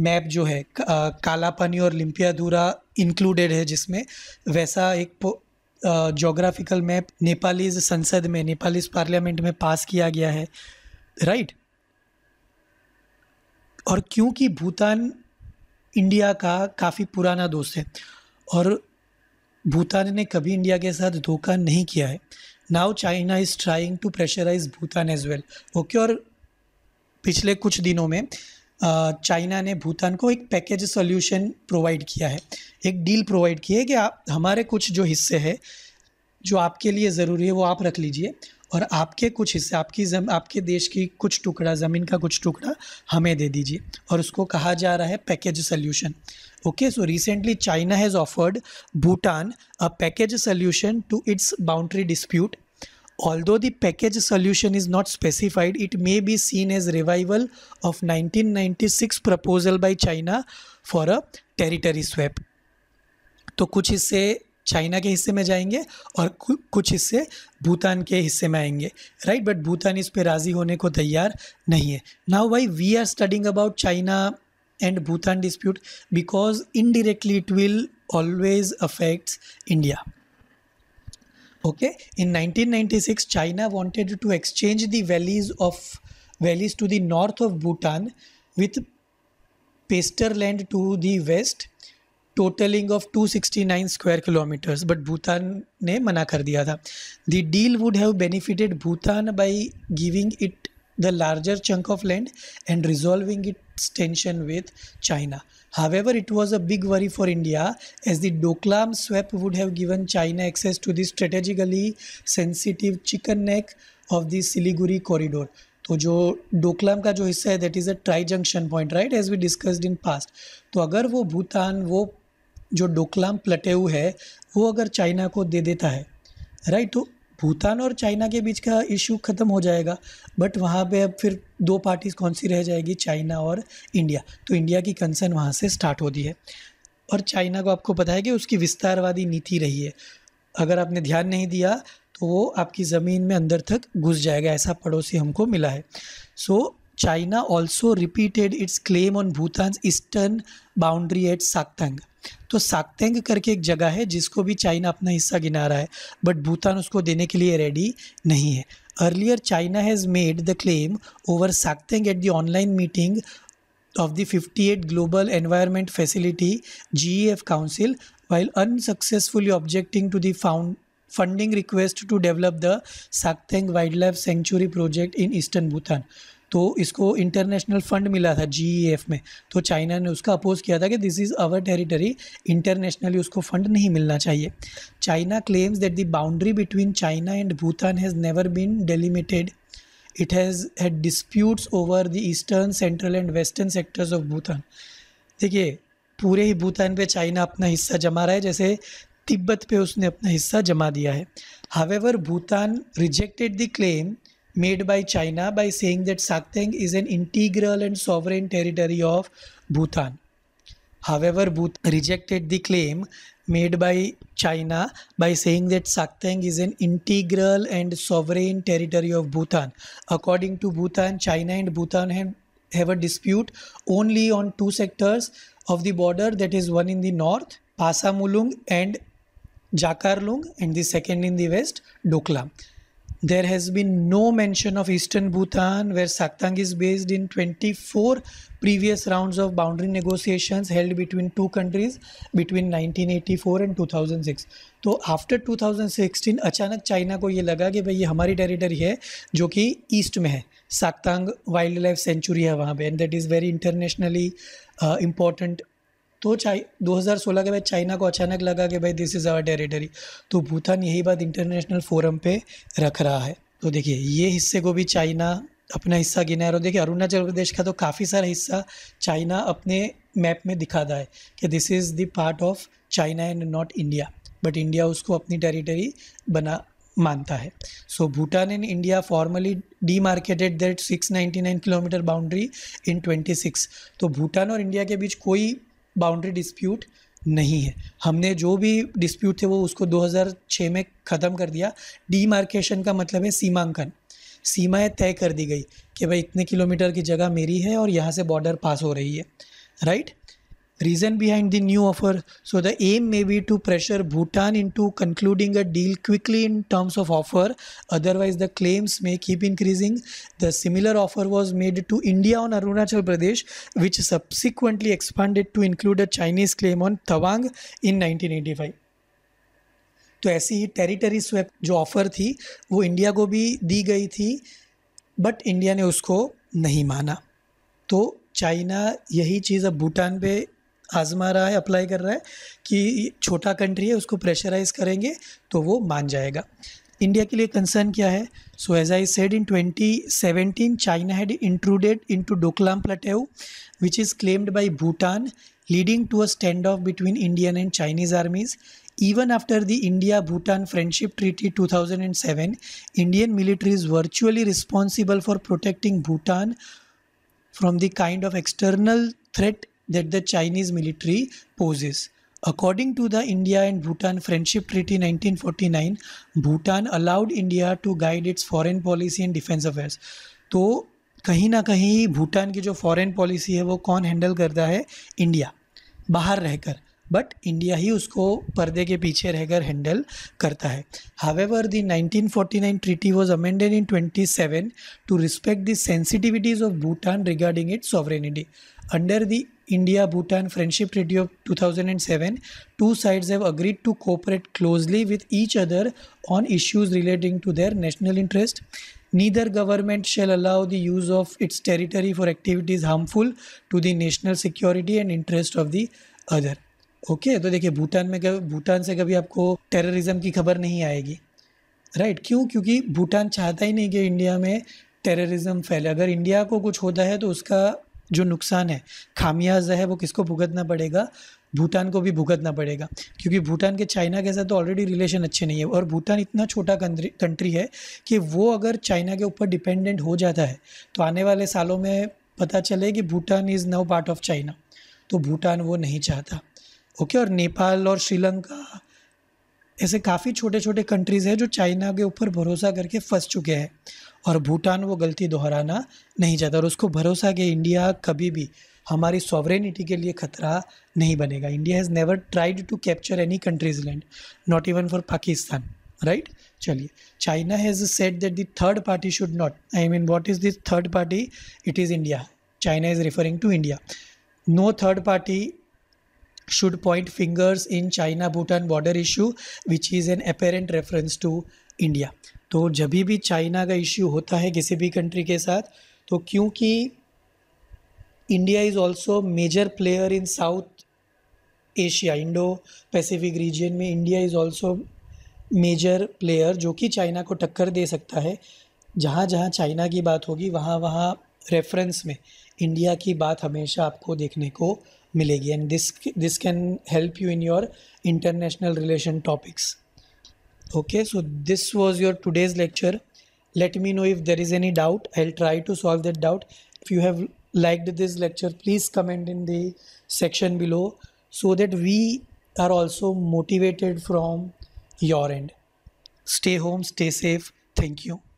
Speaker 1: मैप जो है काला पानी और लिम्पियाधुरा इंक्लूडेड है जिसमें वैसा एक जोग्राफिकल मैप नेपालीज संसद में नेपालीज पार्लियामेंट में पास किया गया है राइट और क्योंकि भूटान इंडिया का काफ़ी पुराना दोस्त है और भूटान ने कभी इंडिया के साथ धोखा नहीं किया है now China is trying to pressurise Bhutan as well okay और पिछले कुछ दिनों में चाइना ने भूटान को एक पैकेज सॉल्यूशन प्रोवाइड किया है एक डील प्रोवाइड की है कि आप हमारे कुछ जो हिस्से हैं जो आपके लिए ज़रूरी है वो आप रख लीजिए और आपके कुछ हिस्से आपकी जम आपके देश की कुछ टुकड़ा ज़मीन का कुछ टुकड़ा हमें दे दीजिए और उसको कहा जा रहा है package solution okay so recently China has offered Bhutan a package solution to its boundary dispute Although the package solution is not specified, it may be seen as revival of 1996 proposal by China for a territory swap. तो कुछ हिस्से China के हिस्से में जाएंगे और कुछ हिस्से भूटान के हिस्से में आएंगे राइट बट भूटान इस पे राज़ी होने को तैयार नहीं है now why we are studying about China and Bhutan dispute because indirectly it will always affects India Okay, in 1996, China wanted to exchange the valleys of valleys to the north of Bhutan with land to the west, totaling of 269 square kilometers. But Bhutan ne mana kar diya tha. The deal would have benefited Bhutan by giving it the larger chunk of land and resolving its tension with China. However, it was a big worry for India as the Doklam swap would have given China access to the strategically sensitive chicken neck of the Siliguri corridor. तो जो डोकलाम का जो हिस्सा है that is a tri junction point right as we discussed in past तो अगर वो भूटान वो जो डोकलाम प्लेटेऊ है वो अगर चाइना को दे देता है राइट right? तो भूटान और चाइना के बीच का इशू ख़त्म हो जाएगा बट वहाँ पे अब फिर दो पार्टीज़ कौन सी रह जाएगी चाइना और इंडिया तो इंडिया की कंसर्न वहाँ से स्टार्ट होती है और चाइना को आपको पता है कि उसकी विस्तारवादी नीति रही है अगर आपने ध्यान नहीं दिया तो वो आपकी ज़मीन में अंदर तक घुस जाएगा ऐसा पड़ोसी हमको मिला है so China also repeated its claim on Bhutan eastern boundary at Sakteng तो साक्तेंग करके एक जगह है जिसको भी चाइना अपना हिस्सा गिना रहा है बट भूतान उसको देने के लिए रेडी नहीं है earlier China has made the claim over Sakteng at the online meeting of the fifty eight global environment facility G E F council while unsuccessfully objecting to found funding request to develop the Sakteng wildlife sanctuary project in eastern Bhutan तो इसको international fund मिला था जी e में तो China ने उसका oppose किया था कि this is our territory internationally उसको फंड नहीं मिलना चाहिए China claims that the boundary between China and Bhutan has never been delimited it has had disputes over the eastern central and western sectors of Bhutan देखिए पूरे ही भूटान पे चाइना अपना हिस्सा जमा रहा है जैसे तिब्बत पे उसने अपना हिस्सा जमा दिया है however Bhutan rejected the claim made by China by saying that Sakteng is an integral and sovereign territory of Bhutan. However, Bhutan rejected the claim made by China by saying that Sakteng is an integral and sovereign territory of Bhutan. According to Bhutan, China and Bhutan have, a dispute only on two sectors of the border that is one in the north, Pasamulung and Jakarlung and the second in the west, Doklam. There has been no mention of Eastern Bhutan, where Saktang is based in 24 previous rounds of boundary negotiations held between two countries between 1984 and 2006. तो after 2016 अचानक China को ये लगा कि भाई ये हमारी territory है जो कि ईस्ट में है साक्तांग वाइल्ड लाइफ सेंचुरी है वहाँ पे and that is very internationally important तो चाइ 2016 के बाद चाइना को अचानक लगा कि भाई दिस इज़ आवर टेरिटरी तो भूटान यही बात इंटरनेशनल फोरम पे रख रहा है तो देखिए ये हिस्से को भी चाइना अपना हिस्सा गिना है और देखिए अरुणाचल प्रदेश का तो काफ़ी सारा हिस्सा चाइना अपने मैप में दिखाता है कि this is the part of China and not India but India उसको अपनी टेरिटरी बना मानता है so Bhutan and India formally demarcated that nine kilometre boundary in 26 तो भूटान और इंडिया के बीच कोई बाउंड्री डिस्प्यूट नहीं है हमने जो भी डिस्प्यूट थे वो उसको 2006 में ख़त्म कर दिया डीमार्केशन का मतलब है सीमांकन सीमाएं तय कर दी गई कि भाई इतने किलोमीटर की जगह मेरी है और यहाँ से बॉर्डर पास हो रही है right Reason behind the new offer so the aim may be to pressure Bhutan into concluding a deal quickly in terms of offer otherwise the claims may keep increasing the similar offer was made to India on Arunachal Pradesh which subsequently expanded to include a Chinese claim on Tawang in 1985 तो ऐसी ही territory swap जो offer थी वो India को भी दी गई थी बट इंडिया ने उसको नहीं माना तो चाइना यही चीज़ अब भूटान पे आजमा रहा है अप्लाई कर रहा है कि छोटा कंट्री है उसको प्रेशराइज़ करेंगे तो वो मान जाएगा इंडिया के लिए कंसर्न क्या है so as I said in 2017 China had included into Doklam plateau which is claimed by Bhutan leading to a stand off between Indian and Chinese armies even after the India Bhutan friendship treaty two thousand and seven Indian military is virtually responsible for protecting Bhutan from the kind of external threat that the Chinese military poses. According to the India and Bhutan Friendship Treaty 1949, Bhutan allowed India to guide its foreign policy and defense affairs. तो कहीं ना कहीं भूटान की जो foreign policy है वो कौन handle करता है इंडिया बाहर रहकर बट इंडिया ही उसको पर्दे के पीछे रहकर हैंडल करता है however the 1949 treaty was amended in twenty seven to respect the sensitivities of Bhutan regarding its sovereignty under the India Bhutan friendship treaty of 2007 two sides have agreed to cooperate closely with each other on issues relating to their national interest neither government shall allow the use of its territory for activities harmful to the national security and interest of the other okay तो देखिए भूटान में भूटान से कभी आपको terrorism की खबर नहीं आएगी राइट क्यों क्योंकि भूटान चाहता ही नहीं कि इंडिया में टेररिज्म फैले अगर इंडिया को कुछ होता है तो उसका जो नुकसान है खामियाजा है वो किसको भुगतना पड़ेगा भूटान को भी भुगतना पड़ेगा क्योंकि भूटान के चाइना के साथ तो ऑलरेडी रिलेशन अच्छे नहीं है और भूटान इतना छोटा कंट्री है कि वो अगर चाइना के ऊपर डिपेंडेंट हो जाता है तो आने वाले सालों में पता चले कि Bhutan is now part of China तो भूटान वो नहीं चाहता ओके और नेपाल और श्रीलंका ऐसे काफ़ी छोटे छोटे कंट्रीज़ हैं जो चाइना के ऊपर भरोसा करके फंस चुके हैं और भूटान वो गलती दोहराना नहीं चाहता और उसको भरोसा कि इंडिया कभी भी हमारी सॉवरेनिटी के लिए खतरा नहीं बनेगा India has never tried to capture any countries land not even for Pakistan right चलिए China has set that the third party should not I mean what is this third party it is India China is referring to India no third party should point fingers in China Bhutan border issue, which is an apparent reference to India. तो जब भी China का issue होता है किसी भी country के साथ तो क्योंकि India is also major player in South Asia Indo Pacific region में India is also major player जो कि चाइना को टक्कर दे सकता है जहाँ जहाँ चाइना की बात होगी वहाँ वहाँ रेफरेंस में इंडिया की बात हमेशा आपको देखने को मिलेगी and this this can help you in your international relation topics okay so this was your today's lecture let me know if there is any doubt I try to solve that doubt if you have liked this lecture please comment in the section below so that we are also motivated from your and stay home stay safe thank you